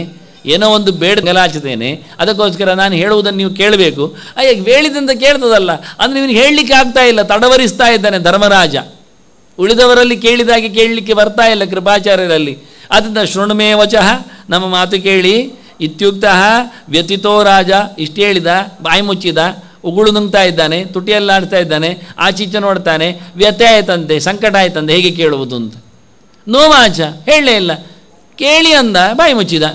ಏನೋ ಒಂದು ಬೇಡ ಗಲಾಚ್ತೇನೆ ಅದಕ್ಕೋಸ್ಕರ ನಾನು ಹೇಳುವುದನ್ನು ನೀವು ಕೇಳಬೇಕು ಅಯ್ಯ ಹೇಳಿದಂತ ಕೇಳ್ತದಲ್ಲ ಅಂದರೆ ನೀವು ಹೇಳಲಿಕ್ಕೆ ಆಗ್ತಾ ಇಲ್ಲ ತಡವರಿಸ್ತಾ ಇದ್ದಾನೆ ಧರ್ಮರಾಜ ಉಳಿದವರಲ್ಲಿ ಕೇಳಿದಾಗೆ ಕೇಳಲಿಕ್ಕೆ ಬರ್ತಾ ಇಲ್ಲ ಕೃಪಾಚಾರ್ಯರಲ್ಲಿ ಅದನ್ನು ಶೃಣುಮೇ ವಚಃ ನಮ್ಮ ಮಾತು ಕೇಳಿ ಇತ್ಯುಕ್ತ ವ್ಯತಿತೋ ರಾಜ ಇಷ್ಟು ಹೇಳಿದ ಬಾಯಿ ಮುಚ್ಚಿದ ಉಗುಳು ನುಂಗ್ತಾ ಇದ್ದಾನೆ ತುಟಿಯಲ್ಲಾಡ್ತಾ ಇದ್ದಾನೆ ಆಚೀಚೆ ನೋಡ್ತಾನೆ ವ್ಯತೆ ಆಯ್ತಂತೆ ಸಂಕಟ ಆಯ್ತಂತೆ ಹೇಗೆ ಕೇಳುವುದು ಅಂತ ನೋವಾಚ ಹೇಳಲೇ ಇಲ್ಲ ಕೇಳಿ ಅಂದ ಬಾಯಿ ಮುಚ್ಚಿದ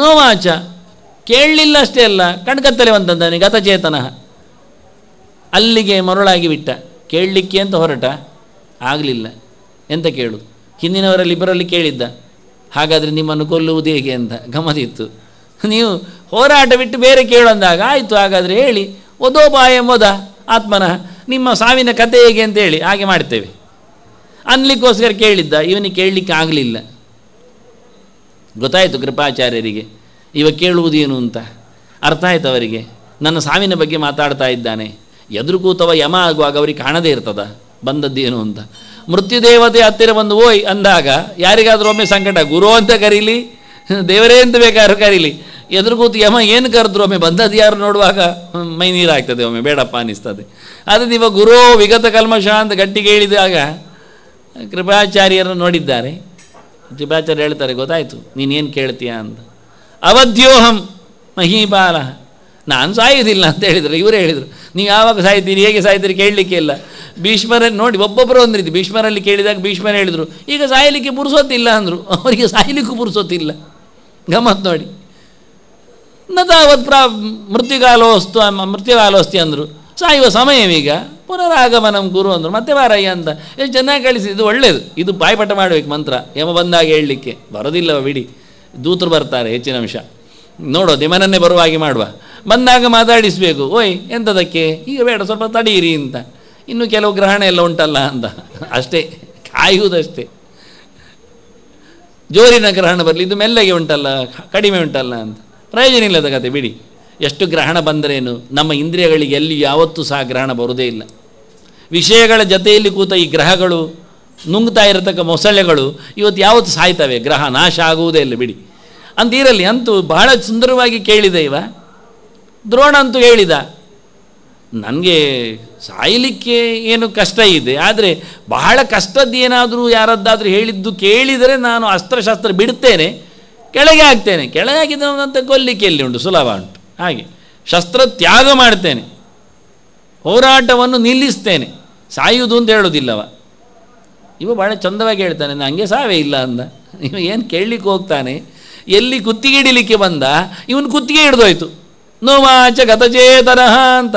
ನೋವಾಚ ಕೇಳಲಿಲ್ಲ ಅಷ್ಟೇ ಅಲ್ಲ ಕಣ್ಕತ್ತಲೆ ಬಂತಂದಾನೆ ಗತಚೇತನ ಅಲ್ಲಿಗೆ ಮರುಳಾಗಿ ಬಿಟ್ಟ ಕೇಳಲಿಕ್ಕೆ ಅಂತ ಹೊರಟ ಆಗಲಿಲ್ಲ ಎಂತ ಕೇಳು ಹಿಂದಿನವರಲ್ಲಿ ಇಬ್ಬರಲ್ಲಿ ಕೇಳಿದ್ದ ಹಾಗಾದರೆ ನಿಮ್ಮನ್ನು ಕೊಲ್ಲುವುದು ಹೇಗೆ ಅಂತ ಗಮನಿತ್ತು ನೀವು ಹೋರಾಟ ಬಿಟ್ಟು ಬೇರೆ ಕೇಳೊಂದಾಗ ಆಯಿತು ಹಾಗಾದರೆ ಹೇಳಿ ಒದೋಪಾಯ ಮೊದ ಆತ್ಮನಃ ನಿಮ್ಮ ಸಾವಿನ ಕಥೆ ಹೇಗೆ ಹೇಳಿ ಹಾಗೆ ಮಾಡ್ತೇವೆ ಅನ್ಲಿಕ್ಕೋಸ್ಕರ ಕೇಳಿದ್ದ ಇವನಿಗೆ ಕೇಳಲಿಕ್ಕೆ ಆಗಲಿಲ್ಲ ಗೊತ್ತಾಯಿತು ಕೃಪಾಚಾರ್ಯರಿಗೆ ಇವ ಕೇಳುವುದೇನು ಅಂತ ಅರ್ಥ ಆಯ್ತು ಅವರಿಗೆ ನನ್ನ ಸಾವಿನ ಬಗ್ಗೆ ಮಾತಾಡ್ತಾ ಇದ್ದಾನೆ ಎದುರು ಕೂತವ ಯಮ ಆಗುವಾಗ ಅವ್ರಿಗೆ ಕಾಣದೇ ಇರ್ತದ ಬಂದದ್ದೇನು ಅಂತ ಮೃತ್ಯುದೇವತೆ ಹತ್ತಿರ ಬಂದು ಓಯ್ ಅಂದಾಗ ಯಾರಿಗಾದರೂ ಒಮ್ಮೆ ಸಂಕಟ ಗುರು ಅಂತ ಕರೀಲಿ ದೇವರೇ ಅಂತ ಬೇಕಾದ್ರೂ ಕರೀಲಿ ಎದುರು ಕೂತು ಯಮ ಏನು ಕರೆದ್ರು ಒಮ್ಮೆ ಬಂದದ್ದು ಯಾರು ನೋಡುವಾಗ ಮೈ ನೀರಾಗ್ತದೆ ಒಮ್ಮೆ ಬೇಡಪ್ಪ ಅನ್ನಿಸ್ತದೆ ಆದರೆ ಇವಾಗ ಗುರು ವಿಗತ ಕಲ್ಮಶ ಅಂತ ಗಟ್ಟಿಗೆ ಹೇಳಿದಾಗ ಕೃಪಾಚಾರ್ಯರು ನೋಡಿದ್ದಾರೆ ಕೃಪಾಚಾರ್ಯ ಹೇಳ್ತಾರೆ ಗೊತ್ತಾಯಿತು ನೀನೇನು ಕೇಳ್ತೀಯ ಅಂತ ಅವಧ್ಯೋಹಂ ಮಹೀಪಾಲ ನಾನು ಸಾಯುವುದಿಲ್ಲ ಅಂತ ಹೇಳಿದರು ಇವರು ಹೇಳಿದರು ನೀವು ಯಾವಾಗ ಸಾಯ್ತೀರಿ ಹೇಗೆ ಸಾಯ್ತೀರಿ ಕೇಳಲಿಕ್ಕೆ ಇಲ್ಲ ಭೀಷ್ಮರಲ್ಲಿ ನೋಡಿ ಒಬ್ಬೊಬ್ಬರು ಒಂದು ರೀತಿ ಭೀಷ್ಮರಲ್ಲಿ ಕೇಳಿದಾಗ ಭೀಷ್ಮರ ಹೇಳಿದರು ಈಗ ಸಾಯಲಿಕ್ಕೆ ಪುರುಸೊತ್ತಿಲ್ಲ ಅಂದರು ಅವರಿಗೆ ಸಾಯಲಿಕ್ಕೂ ಪುರುಸೊತ್ತಿಲ್ಲ ಗಮ್ಮತ್ ನೋಡಿ ನತಾವತ್ ಪ್ರಾ ಮೃತ್ಯುಗಾಲೋಸ್ತು ಮೃತ್ಯುಗಾಲೋಸ್ತಿ ಅಂದರು ಸಾಯುವ ಸಮಯವೀಗ ಪುನರಾಗಮನಂ ಗುರು ಅಂದರು ಮತ್ತೆ ಬಾರಯ್ಯ ಅಂತ ಎಷ್ಟು ಚೆನ್ನಾಗಿ ಕಳಿಸಿ ಇದು ಒಳ್ಳೆಯದು ಇದು ಬಾಯ್ಪಟ್ಟ ಮಾಡಬೇಕು ಮಂತ್ರ ಯಮ ಬಂದಾಗ ಹೇಳಲಿಕ್ಕೆ ಬರೋದಿಲ್ಲವ ಬಿಡಿ ದೂತರು ಬರ್ತಾರೆ ಹೆಚ್ಚಿನ ಅಂಶ ನೋಡೋ ದಿಮನನ್ನೇ ಬರುವಾಗೆ ಮಾಡುವ ಬಂದಾಗ ಮಾತಾಡಿಸಬೇಕು ಓಯ್ ಎಂಥದಕ್ಕೆ ಈಗ ಬೇಡ ಸ್ವಲ್ಪ ತಡೆಯಿರಿ ಅಂತ ಇನ್ನು ಕೆಲವು ಗ್ರಹಣ ಎಲ್ಲ ಉಂಟಲ್ಲ ಅಂತ ಅಷ್ಟೇ ಕಾಯುವುದಷ್ಟೇ ಜೋರಿನ ಗ್ರಹಣ ಬರಲಿ ಇದು ಮೆಲ್ಲೆಗೆ ಉಂಟಲ್ಲ ಕಡಿಮೆ ಉಂಟಲ್ಲ ಅಂತ ಪ್ರಯೋಜನ ಇಲ್ಲದ ಕತೆ ಬಿಡಿ ಎಷ್ಟು ಗ್ರಹಣ ಬಂದರೇನು ನಮ್ಮ ಇಂದ್ರಿಯಗಳಿಗೆ ಎಲ್ಲಿ ಯಾವತ್ತೂ ಸಹ ಗ್ರಹಣ ಬರುವುದೇ ಇಲ್ಲ ವಿಷಯಗಳ ಜೊತೆಯಲ್ಲಿ ಕೂತ ಈ ಗ್ರಹಗಳು ನುಂಗ್ತಾ ಇರತಕ್ಕ ಮೊಸಳೆಗಳು ಇವತ್ತು ಯಾವತ್ತು ಸಾಯ್ತವೆ ಗ್ರಹ ನಾಶ ಆಗುವುದೇ ಇಲ್ಲ ಬಿಡಿ ಇರಲಿ ಅಂತೂ ಬಹಳ ಸುಂದರವಾಗಿ ಕೇಳಿದೆ ಇವ ದ್ರೋಣ ಅಂತೂ ಹೇಳಿದ ನನಗೆ ಸಾಯಲಿಕ್ಕೆ ಏನು ಕಷ್ಟ ಇದೆ ಆದರೆ ಬಹಳ ಕಷ್ಟದ್ದೇನಾದರೂ ಏನಾದರೂ ಯಾರದ್ದಾದರೂ ಹೇಳಿದ್ದು ಕೇಳಿದರೆ ನಾನು ಅಸ್ತ್ರಶಾಸ್ತ್ರ ಬಿಡ್ತೇನೆ ಕೆಳಗೆ ಆಗ್ತೇನೆ ಕೆಳಗೆ ಅಂತ ಕೊಲ್ಲಿಕೆ ಎಲ್ಲಿ ಉಂಟು ಸುಲಭ ಉಂಟು ಹಾಗೆ ಶಸ್ತ್ರ ತ್ಯಾಗ ಮಾಡ್ತೇನೆ ಹೋರಾಟವನ್ನು ನಿಲ್ಲಿಸ್ತೇನೆ ಸಾಯುವುದು ಅಂತ ಹೇಳೋದಿಲ್ಲವ ಇವ ಭಾಳ ಚಂದವಾಗಿ ಹೇಳ್ತಾನೆ ನನಗೆ ಸಾವೇ ಇಲ್ಲ ಅಂದ ಇವ ಏನು ಕೇಳಲಿಕ್ಕೆ ಹೋಗ್ತಾನೆ ಎಲ್ಲಿ ಕುತ್ತಿಗೆ ಹಿಡಿಲಿಕ್ಕೆ ಬಂದ ಇವನು ಕುತ್ತಿಗೆ ಹಿಡ್ದೋಯ್ತು ನೋವಾಚ ಗತಚೇತರಹ ಅಂತ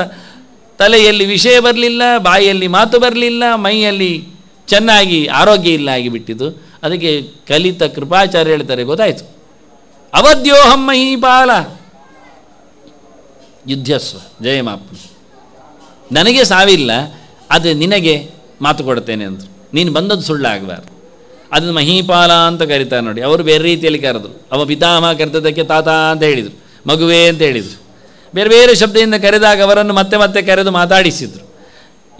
ತಲೆಯಲ್ಲಿ ವಿಷಯ ಬರಲಿಲ್ಲ ಬಾಯಲ್ಲಿ ಮಾತು ಬರಲಿಲ್ಲ ಮೈಯಲ್ಲಿ ಚೆನ್ನಾಗಿ ಆರೋಗ್ಯ ಇಲ್ಲ ಆಗಿಬಿಟ್ಟಿತು ಅದಕ್ಕೆ ಕಲಿತ ಕೃಪಾಚಾರ್ಯ ಹೇಳ್ತಾರೆ ಗೊತ್ತಾಯಿತು ಈ ಪಾಲ ಯುದ್ಧಸ್ವ ಜಯಮಾಪ್ನ ನನಗೆ ಸಾವಿಲ್ಲ ಅದು ನಿನಗೆ ಮಾತು ಕೊಡ್ತೇನೆ ಅಂದರು ನೀನು ಬಂದದ್ದು ಸುಳ್ಳಾಗಬಾರ್ದು ಅದನ್ನು ಮಹೀಪಾಲ ಅಂತ ಕರೀತಾರೆ ನೋಡಿ ಅವರು ಬೇರೆ ರೀತಿಯಲ್ಲಿ ಕರೆದರು ಅವ ಪಿತಾಮಹ ಕರೆದಿದ್ದಕ್ಕೆ ತಾತ ಅಂತ ಹೇಳಿದರು ಮಗುವೆ ಅಂತ ಹೇಳಿದರು ಬೇರೆ ಬೇರೆ ಶಬ್ದದಿಂದ ಕರೆದಾಗ ಅವರನ್ನು ಮತ್ತೆ ಮತ್ತೆ ಕರೆದು ಮಾತಾಡಿಸಿದರು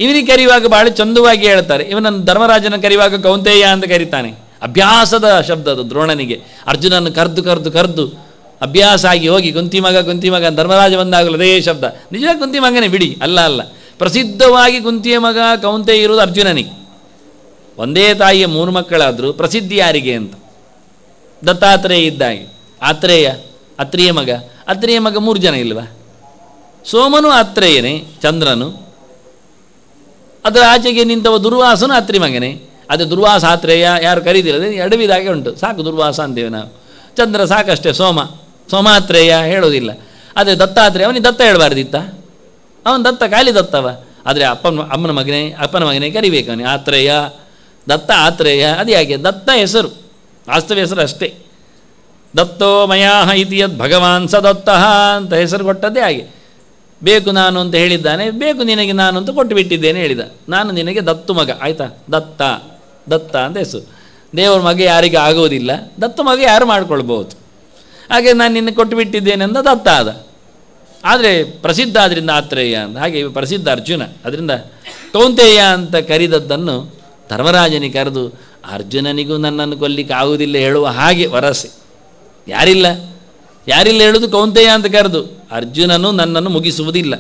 ಇವನಿಗೆ ಕರೆಯುವಾಗ ಭಾಳ ಚಂದವಾಗಿ ಹೇಳ್ತಾರೆ ಇವನನ್ನು ಧರ್ಮರಾಜನ ಕರೆಯುವಾಗ ಕೌಂತೇಯ ಅಂತ ಕರೀತಾನೆ ಅಭ್ಯಾಸದ ಶಬ್ದ ಅದು ದ್ರೋಣನಿಗೆ ಅರ್ಜುನನ್ನು ಕರೆದು ಕರೆದು ಕರೆದು ಅಭ್ಯಾಸ ಆಗಿ ಹೋಗಿ ಕುಂತಿ ಮಗ ಕುಂತಿ ಮಗ ಧರ್ಮರಾಜ ಬಂದಾಗಲು ಅದೇ ಶಬ್ದ ನಿಜ ಕುಂತಿ ಮಗನೇ ಬಿಡಿ ಅಲ್ಲ ಅಲ್ಲ ಪ್ರಸಿದ್ಧವಾಗಿ ಕುಂತಿಯ ಮಗ ಕೌಂತೆ ಇರುವುದು ಅರ್ಜುನನಿಗೆ ಒಂದೇ ತಾಯಿಯ ಮೂರು ಮಕ್ಕಳಾದರೂ ಪ್ರಸಿದ್ಧಿ ಯಾರಿಗೆ ಅಂತ ದತ್ತಾತ್ರೇಯ ಇದ್ದಾಗೆ ಆತ್ರೇಯ ಅತ್ರಿಯ ಮಗ ಅತ್ರಿಯ ಮಗ ಮೂರು ಜನ ಇಲ್ವಾ ಸೋಮನು ಆತ್ರೇಯನೇ ಚಂದ್ರನು ಅದರ ಆಚೆಗೆ ನಿಂತವ ದುರ್ವಾಸನು ಅತ್ರಿ ಮಗನೇ ಅದು ದುರ್ವಾಸ ಆತ್ರೇಯ ಯಾರು ಕರೀತಿಲ್ಲ ಎಡವಿದಾಗೆ ಉಂಟು ಸಾಕು ದುರ್ವಾಸ ಅಂತೇವೆ ನಾವು ಚಂದ್ರ ಸಾಕಷ್ಟೇ ಸೋಮ ಸ್ವಮಾತ್ರೇಯ ಹೇಳೋದಿಲ್ಲ ಆದರೆ ದತ್ತ ಆದರೆ ಅವನಿಗೆ ದತ್ತ ಹೇಳಬಾರ್ದಿತ್ತ ಅವನು ದತ್ತ ಖಾಲಿ ದತ್ತವ ಆದರೆ ಅಪ್ಪನ ಅಮ್ಮನ ಮಗನೇ ಅಪ್ಪನ ಮಗನೇ ಕರಿಬೇಕು ಅವನಿಗೆ ಆತ್ರೇಯ ದತ್ತ ಆತ್ರೇಯ ಅದು ಯಾಕೆ ದತ್ತ ಹೆಸರು ವಾಸ್ತವ ಹೆಸರು ಅಷ್ಟೇ ದತ್ತೋ ಮಯಾಹ ಇತಿ ಭಗವಾನ್ ಸ ದತ್ತ ಅಂತ ಹೆಸರು ಕೊಟ್ಟದ್ದೇ ಹಾಗೆ ಬೇಕು ನಾನು ಅಂತ ಹೇಳಿದ್ದಾನೆ ಬೇಕು ನಿನಗೆ ನಾನು ಅಂತ ಕೊಟ್ಟು ಬಿಟ್ಟಿದ್ದೇನೆ ಹೇಳಿದ ನಾನು ನಿನಗೆ ದತ್ತು ಮಗ ಆಯಿತಾ ದತ್ತ ದತ್ತ ಅಂತ ಹೆಸರು ದೇವರ ಮಗ ಯಾರಿಗೆ ಆಗೋದಿಲ್ಲ ದತ್ತು ಮಗ ಯಾರು ಮಾಡ್ಕೊಳ್ಬೋದು ಹಾಗೆ ನಾನು ನಿನ್ನ ಕೊಟ್ಟು ಬಿಟ್ಟಿದ್ದೇನೆ ಅಂತ ದತ್ತ ಆದರೆ ಪ್ರಸಿದ್ಧ ಆದ್ದರಿಂದ ಆತ್ರೇಯ ಅಂತ ಹಾಗೆ ಪ್ರಸಿದ್ಧ ಅರ್ಜುನ ಅದರಿಂದ ಕೌಂತೇಯ ಅಂತ ಕರೆದದ್ದನ್ನು ಧರ್ಮರಾಜನಿಗೆ ಕರೆದು ಅರ್ಜುನನಿಗೂ ನನ್ನನ್ನು ಕೊಲ್ಲಿಕ್ಕೆ ಆಗುವುದಿಲ್ಲ ಹೇಳುವ ಹಾಗೆ ವರಸೆ ಯಾರಿಲ್ಲ ಯಾರಿಲ್ಲ ಹೇಳುದು ಕೌಂತೆಯ ಅಂತ ಕರೆದು ಅರ್ಜುನನು ನನ್ನನ್ನು ಮುಗಿಸುವುದಿಲ್ಲ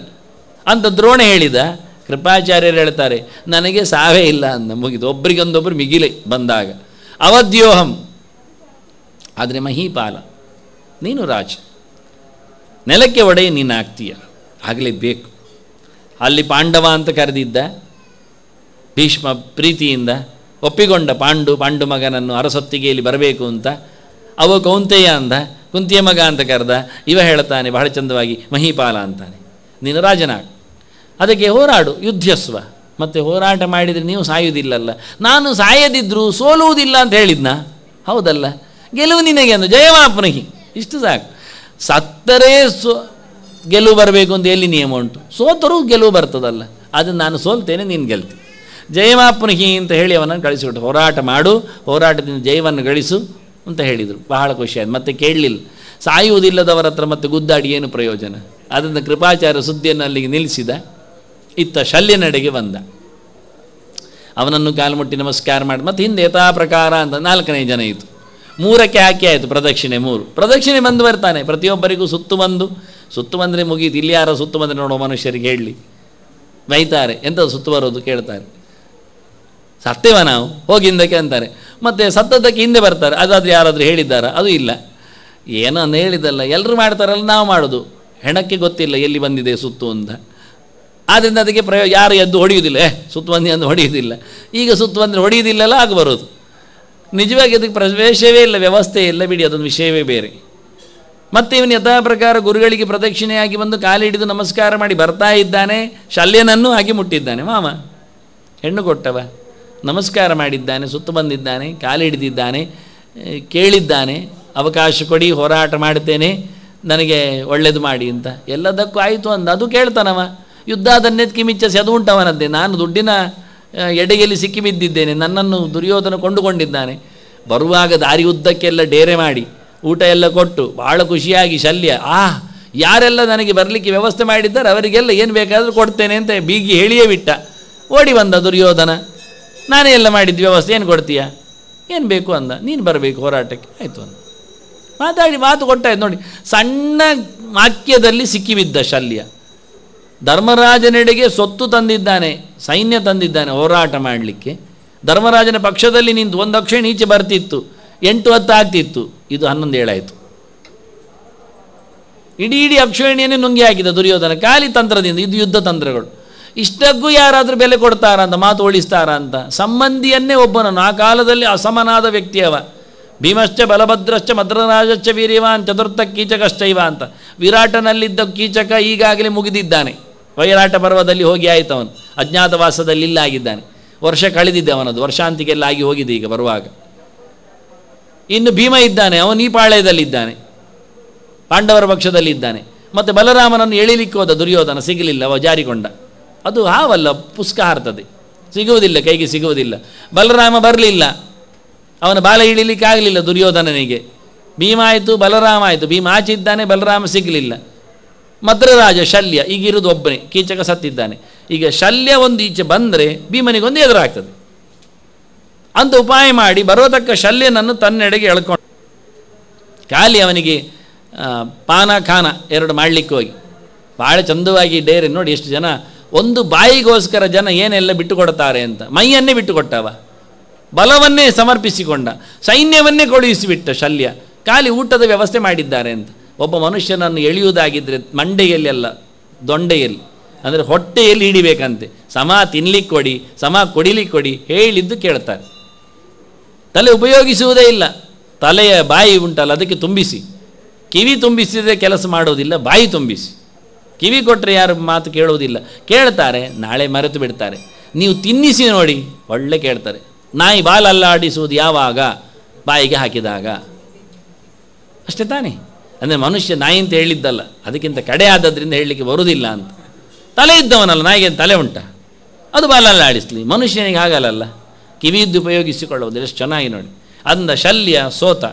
ಅಂತ ದ್ರೋಣ ಹೇಳಿದ ಕೃಪಾಚಾರ್ಯರು ಹೇಳ್ತಾರೆ ನನಗೆ ಸಾವೇ ಇಲ್ಲ ಅಂತ ಮುಗಿದು ಒಬ್ಬರಿಗೊಂದೊಬ್ಬರು ಮಿಗಿಲೆ ಬಂದಾಗ ಅವಧ್ಯೋಹಂ ಆದರೆ ಮಹೀಪಾಲ ನೀನು ರಾಜ ನೆಲಕ್ಕೆ ಒಡೆಯ ನೀನು ಆಗ್ತೀಯ ಆಗಲೇ ಬೇಕು ಅಲ್ಲಿ ಪಾಂಡವ ಅಂತ ಕರೆದಿದ್ದ ಭೀಷ್ಮ ಪ್ರೀತಿಯಿಂದ ಒಪ್ಪಿಕೊಂಡ ಪಾಂಡು ಪಾಂಡು ಮಗನನ್ನು ಅರಸೊತ್ತಿಗೆಯಲ್ಲಿ ಬರಬೇಕು ಅಂತ ಅವ ಕೌಂತೆಯ ಅಂದ ಕುಂತಿಯ ಮಗ ಅಂತ ಕರೆದ ಇವ ಹೇಳ್ತಾನೆ ಬಹಳ ಚಂದವಾಗಿ ಮಹಿಪಾಲ ಅಂತಾನೆ ನೀನು ರಾಜನಾಗ ಅದಕ್ಕೆ ಹೋರಾಡು ಯುದ್ಧಸ್ವ ಮತ್ತು ಹೋರಾಟ ಮಾಡಿದರೆ ನೀವು ಸಾಯುವುದಿಲ್ಲಲ್ಲ ನಾನು ಸಾಯದಿದ್ದರೂ ಸೋಲುವುದಿಲ್ಲ ಅಂತ ಹೇಳಿದ್ನ ಹೌದಲ್ಲ ಗೆಲುವು ನಿನಗೆ ಅಂದು ಇಷ್ಟು ಸಾಕು ಸತ್ತರೇ ಸೊ ಗೆಲುವು ಬರಬೇಕು ಅಂತ ಎಲ್ಲಿ ನಿಯಮ ಉಂಟು ಸೋತರೂ ಗೆಲುವು ಬರ್ತದಲ್ಲ ಅದನ್ನು ನಾನು ಸೋಲ್ತೇನೆ ನೀನು ಗೆಲ್ತಿ ಜಯಮಾಪನ ಹೀ ಅಂತ ಹೇಳಿ ಅವನನ್ನು ಕಳಿಸಿಬಿಟ್ಟು ಹೋರಾಟ ಮಾಡು ಹೋರಾಟದಿಂದ ಜಯವನ್ನು ಗಳಿಸು ಅಂತ ಹೇಳಿದರು ಬಹಳ ಖುಷಿಯಾಯಿತು ಮತ್ತೆ ಕೇಳಲಿಲ್ಲ ಸಾಯುವುದಿಲ್ಲದವರ ಹತ್ರ ಮತ್ತೆ ಗುದ್ದಾಡಿ ಏನು ಪ್ರಯೋಜನ ಅದನ್ನು ಕೃಪಾಚಾರ್ಯ ಸುದ್ದಿಯನ್ನು ಅಲ್ಲಿಗೆ ನಿಲ್ಲಿಸಿದ ಇತ್ತ ಶಲ್ಯನಡೆಗೆ ಬಂದ ಅವನನ್ನು ಕಾಲು ಮುಟ್ಟಿ ನಮಸ್ಕಾರ ಮಾಡಿ ಮತ್ತು ಹಿಂದೆ ಯಥಾ ಪ್ರಕಾರ ಅಂತ ನಾಲ್ಕನೇ ಜನ ಇತ್ತು ಮೂರಕ್ಕೆ ಹಾಕಿ ಆಯಿತು ಪ್ರದಕ್ಷಿಣೆ ಮೂರು ಪ್ರದಕ್ಷಿಣೆ ಬಂದು ಬರ್ತಾನೆ ಪ್ರತಿಯೊಬ್ಬರಿಗೂ ಸುತ್ತು ಬಂದು ಸುತ್ತು ಬಂದರೆ ಮುಗೀತು ಇಲ್ಲಿ ಯಾರೋ ಸುತ್ತು ಬಂದರೆ ನೋಡೋ ಮನುಷ್ಯರಿಗೆ ಹೇಳಿ ಬೈತಾರೆ ಎಂತ ಸುತ್ತು ಬರೋದು ಕೇಳ್ತಾರೆ ಸತ್ತೇವ ನಾವು ಹೋಗಿ ಅಂತಾರೆ ಮತ್ತು ಸತ್ತದ್ದಕ್ಕೆ ಹಿಂದೆ ಬರ್ತಾರೆ ಅದಾದರೆ ಯಾರಾದರೂ ಹೇಳಿದ್ದಾರಾ ಅದು ಇಲ್ಲ ಏನೋ ಅಂತ ಹೇಳಿದಲ್ಲ ಎಲ್ಲರೂ ಮಾಡ್ತಾರಲ್ಲ ನಾವು ಮಾಡೋದು ಹೆಣಕ್ಕೆ ಗೊತ್ತಿಲ್ಲ ಎಲ್ಲಿ ಬಂದಿದೆ ಸುತ್ತು ಅಂತ ಆದ್ದರಿಂದ ಅದಕ್ಕೆ ಪ್ರಯೋಗ ಯಾರು ಎದ್ದು ಹೊಡೆಯುವುದಿಲ್ಲ ಏ ಸುತ್ತು ಬಂದು ಅಂದು ಹೊಡೆಯುವುದಿಲ್ಲ ಈಗ ಸುತ್ತು ಬಂದರೆ ಹೊಡೆಯುವುದಿಲ್ಲಲ್ಲ ಆಗ ಬರೋದು ನಿಜವಾಗಿ ಅದಕ್ಕೆ ಪ್ರವೇಶವೇ ಇಲ್ಲ ವ್ಯವಸ್ಥೆ ಇಲ್ಲ ಬಿಡಿ ಅದೊಂದು ವಿಷಯವೇ ಬೇರೆ ಮತ್ತು ಇವನು ಯಥಾ ಪ್ರಕಾರ ಗುರುಗಳಿಗೆ ಪ್ರದಕ್ಷಿಣೆಯಾಗಿ ಬಂದು ಕಾಲಿಡಿದು ನಮಸ್ಕಾರ ಮಾಡಿ ಬರ್ತಾ ಇದ್ದಾನೆ ಶಲ್ಯನನ್ನು ಹಾಗೆ ಮುಟ್ಟಿದ್ದಾನೆ ಮಾಮ ಹೆಣ್ಣು ಕೊಟ್ಟವ ನಮಸ್ಕಾರ ಮಾಡಿದ್ದಾನೆ ಸುತ್ತ ಬಂದಿದ್ದಾನೆ ಕಾಲಿಡಿದಿದ್ದಾನೆ ಕೇಳಿದ್ದಾನೆ ಅವಕಾಶ ಕೊಡಿ ಹೋರಾಟ ಮಾಡ್ತೇನೆ ನನಗೆ ಒಳ್ಳೇದು ಮಾಡಿ ಅಂತ ಎಲ್ಲದಕ್ಕೂ ಆಯಿತು ಅಂದ ಅದು ಕೇಳ್ತಾನವ ಯುದ್ಧ ಅದನ್ನೆತ್ ಕಿಮಿಚ್ಚಸಿ ಅದು ಉಂಟವನದ್ದೇ ನಾನು ದುಡ್ಡಿನ ಎಡೆಯಲ್ಲಿ ಸಿಕ್ಕಿಬಿದ್ದಿದ್ದೇನೆ ನನ್ನನ್ನು ದುರ್ಯೋಧನ ಕೊಂಡುಕೊಂಡಿದ್ದಾನೆ ಬರುವಾಗ ದಾರಿ ಉದ್ದಕ್ಕೆಲ್ಲ ಡೇರೆ ಮಾಡಿ ಊಟ ಎಲ್ಲ ಕೊಟ್ಟು ಭಾಳ ಖುಷಿಯಾಗಿ ಶಲ್ಯ ಆ ಯಾರೆಲ್ಲ ನನಗೆ ಬರಲಿಕ್ಕೆ ವ್ಯವಸ್ಥೆ ಮಾಡಿದ್ದಾರೆ ಅವರಿಗೆಲ್ಲ ಏನು ಬೇಕಾದರೂ ಕೊಡ್ತೇನೆ ಅಂತ ಬೀಗಿ ಹೇಳಿಯೇ ಬಿಟ್ಟ ಓಡಿ ಬಂದ ದುರ್ಯೋಧನ ನಾನೇ ಎಲ್ಲ ಮಾಡಿದ್ದು ವ್ಯವಸ್ಥೆ ಏನು ಕೊಡ್ತೀಯ ಏನು ಬೇಕು ಅಂದ ನೀನು ಬರಬೇಕು ಹೋರಾಟಕ್ಕೆ ಆಯಿತು ಅಂದ ಮಾತಾಡಿ ಮಾತು ಕೊಟ್ಟಾಯ್ತು ನೋಡಿ ಸಣ್ಣ ವಾಕ್ಯದಲ್ಲಿ ಸಿಕ್ಕಿಬಿದ್ದ ಶಲ್ಯ ಧರ್ಮರಾಜನೆಡೆಗೆ ಸೊತ್ತು ತಂದಿದ್ದಾನೆ ಸೈನ್ಯ ತಂದಿದ್ದಾನೆ ಹೋರಾಟ ಮಾಡಲಿಕ್ಕೆ ಧರ್ಮರಾಜನ ಪಕ್ಷದಲ್ಲಿ ನಿಂತು ಒಂದು ಅಕ್ಷ ಈಚೆ ಬರ್ತಿತ್ತು ಎಂಟು ಹತ್ತು ಆಗ್ತಿತ್ತು ಇದು ಹನ್ನೊಂದು ಏಳಾಯಿತು ಇಡೀ ಇಡೀ ಅಕ್ಷಣಿಯನ್ನೇ ನುಂಗಿ ಹಾಕಿದ ದುರ್ಯೋಧನ ಖಾಲಿ ತಂತ್ರದಿಂದ ಇದು ಯುದ್ಧ ತಂತ್ರಗಳು ಇಷ್ಟಕ್ಕೂ ಯಾರಾದರೂ ಬೆಲೆ ಕೊಡ್ತಾರ ಅಂತ ಮಾತು ಉಳಿಸ್ತಾರ ಅಂತ ಸಂಬಂಧಿಯನ್ನೇ ಒಬ್ಬನನ್ನು ಆ ಕಾಲದಲ್ಲಿ ಅಸಮನಾದ ವ್ಯಕ್ತಿಯವ ಭೀಮಶ್ಚ ಬಲಭದ್ರಶ್ಚ ಮದ್ರರಾಜಶ್ಚ ವೀರ್ಯವಾನ್ ಚತುರ್ಥ ಕೀಚಕಶ್ಚೈವ ಅಂತ ವಿರಾಟನಲ್ಲಿದ್ದ ಕೀಚಕ ಈಗಾಗಲೇ ಮುಗಿದಿದ್ದಾನೆ ವೈರಾಟ ಪರ್ವದಲ್ಲಿ ಹೋಗಿ ಆಯಿತು ಅವನು ಅಜ್ಞಾತವಾಸದಲ್ಲಿ ಇಲ್ಲ ಆಗಿದ್ದಾನೆ ವರ್ಷ ಕಳೆದಿದ್ದೆ ಅವನದು ವರ್ಷಾಂತಿಕೆಲ್ಲ ಆಗಿ ಹೋಗಿದೆ ಈಗ ಬರುವಾಗ ಇನ್ನು ಭೀಮ ಇದ್ದಾನೆ ಅವನು ಈ ಪಾಳ್ಯದಲ್ಲಿದ್ದಾನೆ ಪಾಂಡವರ ಪಕ್ಷದಲ್ಲಿದ್ದಾನೆ ಮತ್ತು ಬಲರಾಮನನ್ನು ಎಳಿಲಿಕ್ಕೆ ಹೋದ ದುರ್ಯೋಧನ ಸಿಗಲಿಲ್ಲ ಅವ ಜಾರಿಕೊಂಡ ಅದು ಹಾವಲ್ಲ ಪುಸ್ಕ ಹಾರ್ತದೆ ಸಿಗುವುದಿಲ್ಲ ಕೈಗೆ ಸಿಗುವುದಿಲ್ಲ ಬಲರಾಮ ಬರಲಿಲ್ಲ ಅವನ ಬಾಲ ಇಳಿಲಿಕ್ಕೆ ಆಗಲಿಲ್ಲ ದುರ್ಯೋಧನನಿಗೆ ಭೀಮ ಆಯಿತು ಬಲರಾಮ ಆಯಿತು ಭೀಮ ಆಚಿದ್ದಾನೆ ಬಲರಾಮ ಸಿಗಲಿಲ್ಲ ಮದ್ರರಾಜ ಶಲ್ಯ ಈಗಿರೋದು ಒಬ್ಬನೇ ಕೀಚಕ ಸತ್ತಿದ್ದಾನೆ ಈಗ ಶಲ್ಯ ಒಂದು ಈಚೆ ಬಂದರೆ ಭೀಮನಿಗೊಂದು ಎದುರಾಗ್ತದೆ ಅಂತ ಉಪಾಯ ಮಾಡಿ ಬರೋತಕ್ಕ ಶಲ್ಯನನ್ನು ತನ್ನೆಡೆಗೆ ಎಳ್ಕೊಂಡು ಖಾಲಿ ಅವನಿಗೆ ಪಾನ ಖಾನ ಎರಡು ಮಾಡಲಿಕ್ಕೆ ಹೋಗಿ ಭಾಳ ಚಂದವಾಗಿ ಡೇರಿ ನೋಡಿ ಎಷ್ಟು ಜನ ಒಂದು ಬಾಯಿಗೋಸ್ಕರ ಜನ ಏನೆಲ್ಲ ಬಿಟ್ಟುಕೊಡ್ತಾರೆ ಅಂತ ಮೈಯನ್ನೇ ಬಿಟ್ಟುಕೊಟ್ಟವ ಬಲವನ್ನೇ ಸಮರ್ಪಿಸಿಕೊಂಡ ಸೈನ್ಯವನ್ನೇ ಕಳುಹಿಸಿಬಿಟ್ಟ ಶಲ್ಯ ಖಾಲಿ ಊಟದ ವ್ಯವಸ್ಥೆ ಮಾಡಿದ್ದಾರೆ ಅಂತ ಒಬ್ಬ ಮನುಷ್ಯನನ್ನು ಎಳೆಯುವುದಾಗಿದ್ದರೆ ಮಂಡೆಯಲ್ಲಿ ಅಲ್ಲ ದೊಂಡೆಯಲ್ಲಿ ಅಂದರೆ ಹೊಟ್ಟೆಯಲ್ಲಿ ಹಿಡಿಬೇಕಂತೆ ಸಮ ತಿನ್ಲಿಕ್ಕೆ ಕೊಡಿ ಸಮ ಕೊಡಿಲಿಕ್ಕೆ ಕೊಡಿ ಹೇಳಿದ್ದು ಕೇಳ್ತಾರೆ ತಲೆ ಉಪಯೋಗಿಸುವುದೇ ಇಲ್ಲ ತಲೆಯ ಬಾಯಿ ಉಂಟಲ್ಲ ಅದಕ್ಕೆ ತುಂಬಿಸಿ ಕಿವಿ ತುಂಬಿಸಿದರೆ ಕೆಲಸ ಮಾಡೋದಿಲ್ಲ ಬಾಯಿ ತುಂಬಿಸಿ ಕಿವಿ ಕೊಟ್ಟರೆ ಯಾರು ಮಾತು ಕೇಳೋದಿಲ್ಲ ಕೇಳ್ತಾರೆ ನಾಳೆ ಮರೆತು ಬಿಡ್ತಾರೆ ನೀವು ತಿನ್ನಿಸಿ ನೋಡಿ ಒಳ್ಳೆ ಕೇಳ್ತಾರೆ ನಾಯಿ ಬಾಲಲ್ಲಾಡಿಸುವುದು ಯಾವಾಗ ಬಾಯಿಗೆ ಹಾಕಿದಾಗ ಅಷ್ಟೇ ತಾನೇ ಅಂದರೆ ಮನುಷ್ಯ ನಾಯಿ ಅಂತ ಹೇಳಿದ್ದಲ್ಲ ಅದಕ್ಕಿಂತ ಕಡೆ ಆದದ್ರಿಂದ ಹೇಳಲಿಕ್ಕೆ ಬರುವುದಿಲ್ಲ ಅಂತ ತಲೆ ಇದ್ದವನಲ್ಲ ನಾಯಿಗೆ ತಲೆ ಉಂಟ ಅದು ಬಾಲಲ್ಲ ಆಡಿಸ್ಲಿ ಮನುಷ್ಯನಿಗೆ ಆಗಲ್ಲ ಕಿವಿಯದ್ದು ಉಪಯೋಗಿಸಿಕೊಳ್ಳುವುದು ಎಷ್ಟು ಚೆನ್ನಾಗಿ ನೋಡಿ ಅಂದ ಶಲ್ಯ ಸೋತ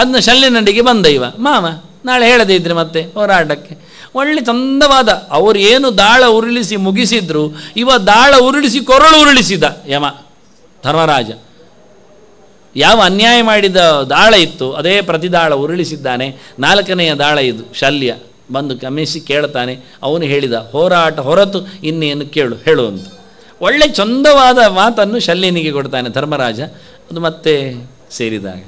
ಅದನ್ನ ಶಲ್ಯನಡಿಗೆ ಬಂದ ಇವ ಮಾವ ನಾಳೆ ಹೇಳದೇ ಇದ್ರೆ ಮತ್ತೆ ಹೋರಾಟಕ್ಕೆ ಒಳ್ಳೆ ಚಂದವಾದ ಅವರು ಏನು ದಾಳ ಉರುಳಿಸಿ ಮುಗಿಸಿದ್ರು ಇವ ದಾಳ ಉರುಳಿಸಿ ಕೊರಳು ಉರುಳಿಸಿದ ಯಮ ಧರ್ಮರಾಜ ಯಾವ ಅನ್ಯಾಯ ಮಾಡಿದ ದಾಳ ಇತ್ತು ಅದೇ ಪ್ರತಿದಾಳ ಉರುಳಿಸಿದ್ದಾನೆ ನಾಲ್ಕನೆಯ ದಾಳ ಇದು ಶಲ್ಯ ಬಂದು ಗಮನಿಸಿ ಕೇಳ್ತಾನೆ ಅವನು ಹೇಳಿದ ಹೋರಾಟ ಹೊರತು ಇನ್ನೇನು ಕೇಳು ಹೇಳು ಅಂತ ಒಳ್ಳೆ ಚಂದವಾದ ಮಾತನ್ನು ಶಲ್ಯನಿಗೆ ಕೊಡ್ತಾನೆ ಧರ್ಮರಾಜ ಅದು ಮತ್ತೆ ಸೇರಿದಾಗ